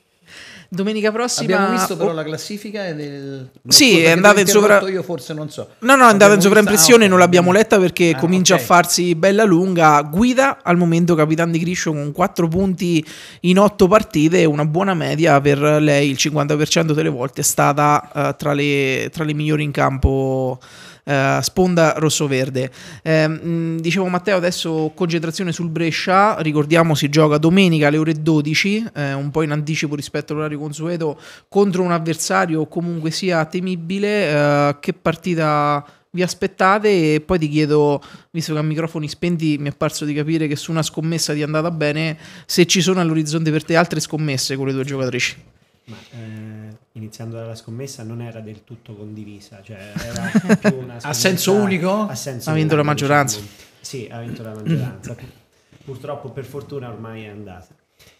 Domenica prossima abbiamo visto però oh, la classifica del Sì, è andata in sovra io forse non so. No, no, è andata in sovraimpressione, ah, non l'abbiamo letta perché ah, comincia okay. a farsi bella lunga. Guida al momento Capitan di Griscio con 4 punti in 8 partite una buona media per lei, il 50% delle volte è stata uh, tra, le, tra le migliori in campo eh, sponda rosso-verde. Eh, dicevo Matteo, adesso concentrazione sul Brescia, ricordiamo si gioca domenica alle ore 12, eh, un po' in anticipo rispetto all'orario consueto, contro un avversario comunque sia temibile. Eh, che partita vi aspettate e poi ti chiedo, visto che a microfoni spenti mi è parso di capire che su una scommessa ti è andata bene, se ci sono all'orizzonte per te altre scommesse con le due giocatrici. Ma, eh, iniziando dalla scommessa, non era del tutto condivisa. Cioè era più una a senso unico? A senso ha vinto unico, la maggioranza. Diciamo. Sì, ha vinto la maggioranza. Purtroppo, per fortuna, ormai è andata.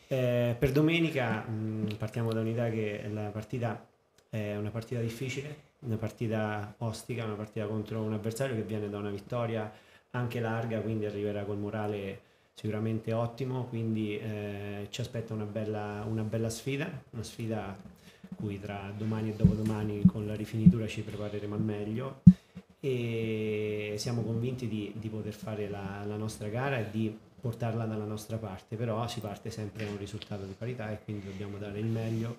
Eh, per domenica mh, mm, partiamo da un'idea che la partita è una partita difficile, una partita ostica, una partita contro un avversario che viene da una vittoria anche larga, quindi arriverà col morale sicuramente ottimo, quindi eh, ci aspetta una bella, una bella sfida, una sfida cui tra domani e dopodomani con la rifinitura ci prepareremo al meglio e siamo convinti di, di poter fare la, la, nostra gara e di portarla dalla nostra parte, però si parte sempre da un risultato di parità e quindi dobbiamo dare il meglio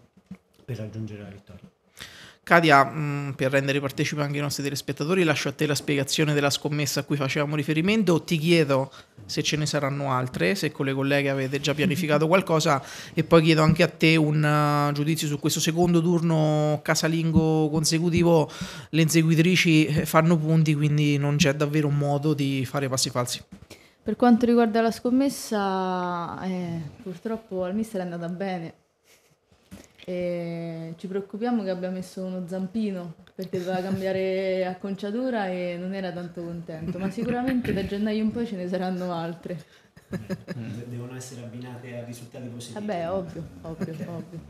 per raggiungere la vittoria. Katia, mm, per rendere partecipi anche i nostri telespettatori, lascio a te la spiegazione della scommessa a cui facevamo riferimento. Ti chiedo se ce ne saranno altre, se con le colleghe avete già pianificato qualcosa, e poi chiedo anche a te un uh, giudizio su questo secondo turno casalingo consecutivo. Le inseguitrici eh, fanno punti, quindi non c'è davvero modo di fare passi falsi. Per quanto riguarda la scommessa, eh, purtroppo al mister è andata bene e ci preoccupiamo che abbia messo uno zampino perché doveva cambiare acconciatura e non era tanto contento, ma sicuramente da gennaio in poi ce ne saranno altre. Mm, devono essere abbinate a risultati positivi. Vabbè, ovvio, ovvio, okay. ovvio.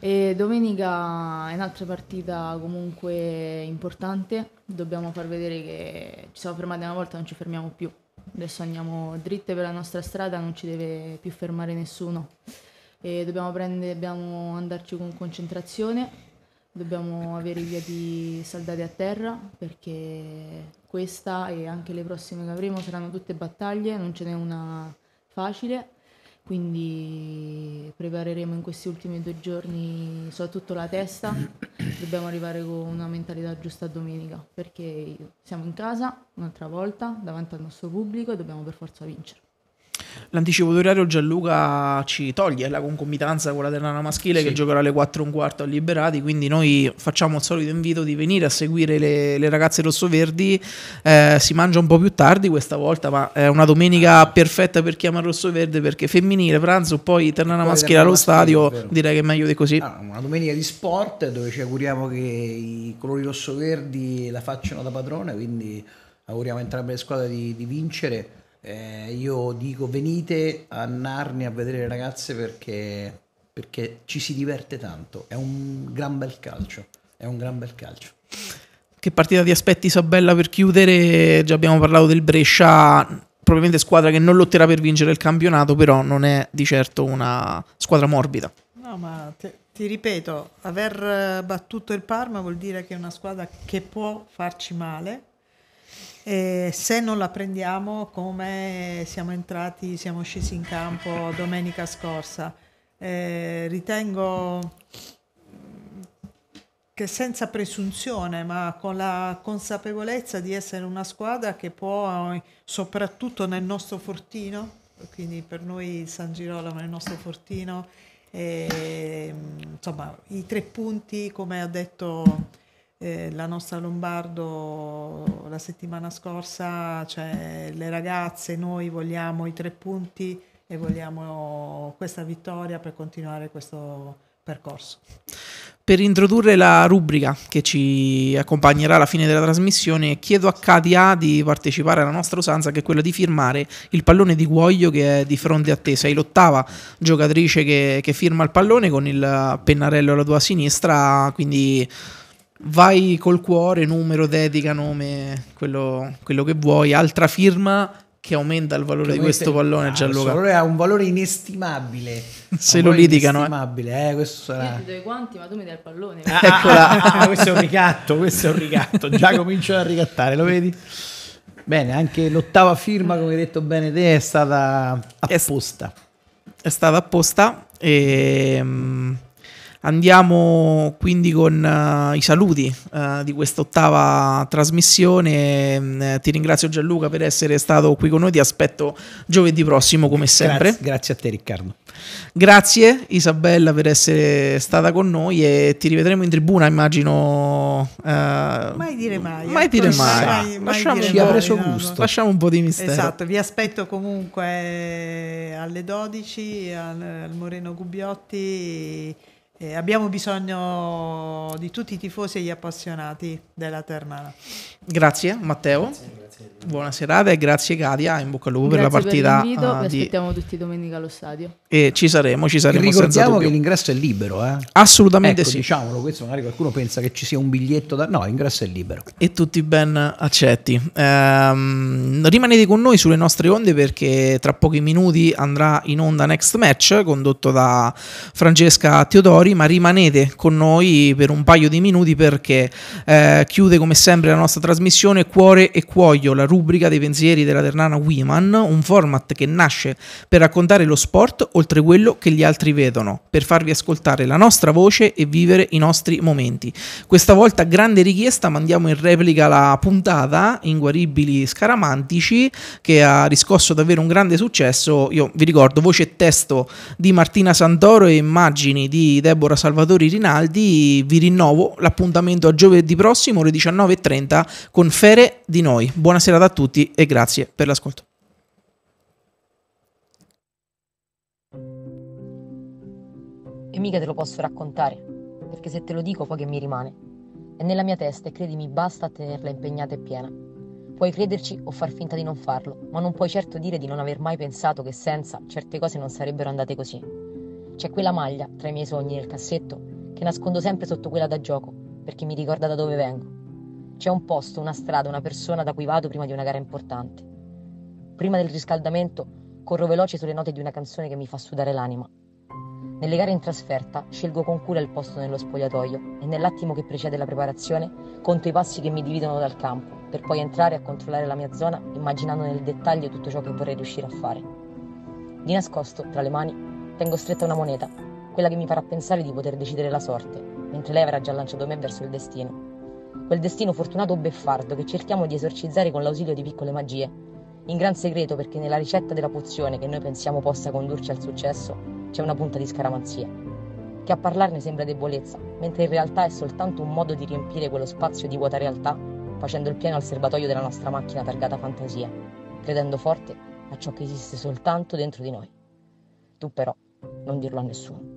E domenica è un'altra partita comunque importante, dobbiamo far vedere che ci siamo fermati una volta, non ci fermiamo più. Adesso andiamo dritte per la nostra strada, non ci deve più fermare nessuno e dobbiamo, prendere, dobbiamo andarci con concentrazione, dobbiamo avere i piedi saldati a terra perché questa e anche le prossime che avremo saranno tutte battaglie, non ce n'è una facile, quindi prepareremo in questi ultimi due giorni soprattutto la testa, dobbiamo arrivare con una mentalità giusta a domenica perché siamo in casa un'altra volta davanti al nostro pubblico e dobbiamo per forza vincere l'anticipo d'orario Gianluca ci toglie la concomitanza con la Ternana maschile sì. che giocherà alle 4 e un quarto a Liberati, quindi noi facciamo il solito invito di venire a seguire le, le ragazze rossoverdi, eh, si mangia un po' più tardi questa volta, ma è una domenica ah. perfetta per chi ama rossoverde perché femminile, pranzo, poi Ternana poi maschile allo stadio, direi che è meglio di così. Ah, una domenica di sport dove ci auguriamo che i colori rossoverdi la facciano da padrone, quindi auguriamo a entrambe le squadre di, di vincere eh, io dico venite a Narnia a vedere le ragazze perché, perché ci si diverte tanto, è un gran bel calcio, è un gran bel calcio. Che partita ti aspetti Isabella per chiudere? Già abbiamo parlato del Brescia, probabilmente squadra che non lotterà per vincere il campionato, però non è di certo una squadra morbida. No, ma te, ti ripeto, aver battuto il Parma vuol dire che è una squadra che può farci male, e se non la prendiamo come siamo entrati, siamo scesi in campo domenica scorsa, eh, ritengo che senza presunzione, ma con la consapevolezza di essere una squadra che può, soprattutto nel nostro fortino, quindi per noi San Girolamo è il nostro fortino, e, insomma i tre punti, come ha detto eh, la nostra Lombardo la settimana scorsa, cioè le ragazze, noi vogliamo i tre punti e vogliamo questa vittoria per continuare questo percorso. Per introdurre la rubrica che ci accompagnerà alla fine della trasmissione, chiedo a KDA di partecipare alla nostra usanza che è quella di firmare il pallone di Guoglio che è di fronte a te. Sei l'ottava giocatrice che, che firma il pallone con il pennarello alla tua sinistra, quindi vai col cuore, numero, dedica, nome, quello, quello che vuoi, altra firma che aumenta il valore di questo pallone ah, Gianluca. Il valore ha un valore inestimabile. Se lo litigano, eh. inestimabile, eh. questo sarà. Io ti ma tu mi dai il pallone. Ah, Eccola. Ah, ah, ah, questo è un ricatto, questo è un ricatto. Già comincio a ricattare, lo vedi? Bene, anche l'ottava firma, come hai detto bene te, è stata apposta. È, stata apposta e ehm, Andiamo quindi con uh, i saluti uh, di quest'ottava trasmissione. Mm, ti ringrazio Gianluca per essere stato qui con noi, ti aspetto giovedì prossimo come sempre. Grazie, grazie a te Riccardo. Grazie Isabella per essere stata con noi e ti rivedremo in tribuna immagino. Uh, mai dire mai. Mai dire ecco, mai. mai, mai Lasciamoci avere suo gusto. No, Lasciamo un po' di mistero. Esatto, vi aspetto comunque alle 12 al, al Moreno Gubbiotti eh, abbiamo bisogno di tutti i tifosi e gli appassionati della Ternana. Grazie Matteo. Grazie. Buona serata e grazie Gadia, in bocca al lupo grazie per la partita. Per l'invito, uh, eh, vi aspettiamo di... tutti domenica allo stadio. E ci saremo, ci saremo. E ricordiamo che l'ingresso è libero, eh? Assolutamente ecco, sì. Diciamolo, questo magari qualcuno pensa che ci sia un biglietto da... No, l'ingresso è libero. E tutti ben accetti. Ehm, rimanete con noi sulle nostre onde perché tra pochi minuti andrà in onda Next Match condotto da Francesca Teodori, ma rimanete con noi per un paio di minuti perché eh, chiude come sempre la nostra trasmissione trasmissione Cuore e Cuoio, la rubrica dei pensieri della Ternana Women, un format che nasce per raccontare lo sport oltre quello che gli altri vedono, per farvi ascoltare la nostra voce e vivere i nostri momenti. Questa volta grande richiesta, mandiamo in replica la puntata Inguaribili Scaramantici che ha riscosso davvero un grande successo. Io vi ricordo voce e testo di Martina Santoro e immagini di Deborah Salvatori Rinaldi. Vi rinnovo l'appuntamento a giovedì prossimo ore 19.30 con Fere di noi. Buona serata a tutti e grazie per l'ascolto. E mica te lo posso raccontare, perché se te lo dico poi che mi rimane. È nella mia testa e credimi basta tenerla impegnata e piena. Puoi crederci o far finta di non farlo, ma non puoi certo dire di non aver mai pensato che senza certe cose non sarebbero andate così. C'è quella maglia tra i miei sogni nel cassetto che nascondo sempre sotto quella da gioco, perché mi ricorda da dove vengo. C'è un posto, una strada, una persona da cui vado prima di una gara importante. Prima del riscaldamento corro veloce sulle note di una canzone che mi fa sudare l'anima. Nelle gare in trasferta scelgo con cura il posto nello spogliatoio e nell'attimo che precede la preparazione conto i passi che mi dividono dal campo per poi entrare a controllare la mia zona immaginando nel dettaglio tutto ciò che vorrei riuscire a fare. Di nascosto, tra le mani, tengo stretta una moneta, quella che mi farà pensare di poter decidere la sorte, mentre lei avrà già lanciato me verso il destino quel destino fortunato o beffardo che cerchiamo di esorcizzare con l'ausilio di piccole magie, in gran segreto perché nella ricetta della pozione che noi pensiamo possa condurci al successo c'è una punta di scaramanzia, che a parlarne sembra debolezza, mentre in realtà è soltanto un modo di riempire quello spazio di vuota realtà facendo il pieno al serbatoio della nostra macchina targata fantasia, credendo forte a ciò che esiste soltanto dentro di noi. Tu però non dirlo a nessuno.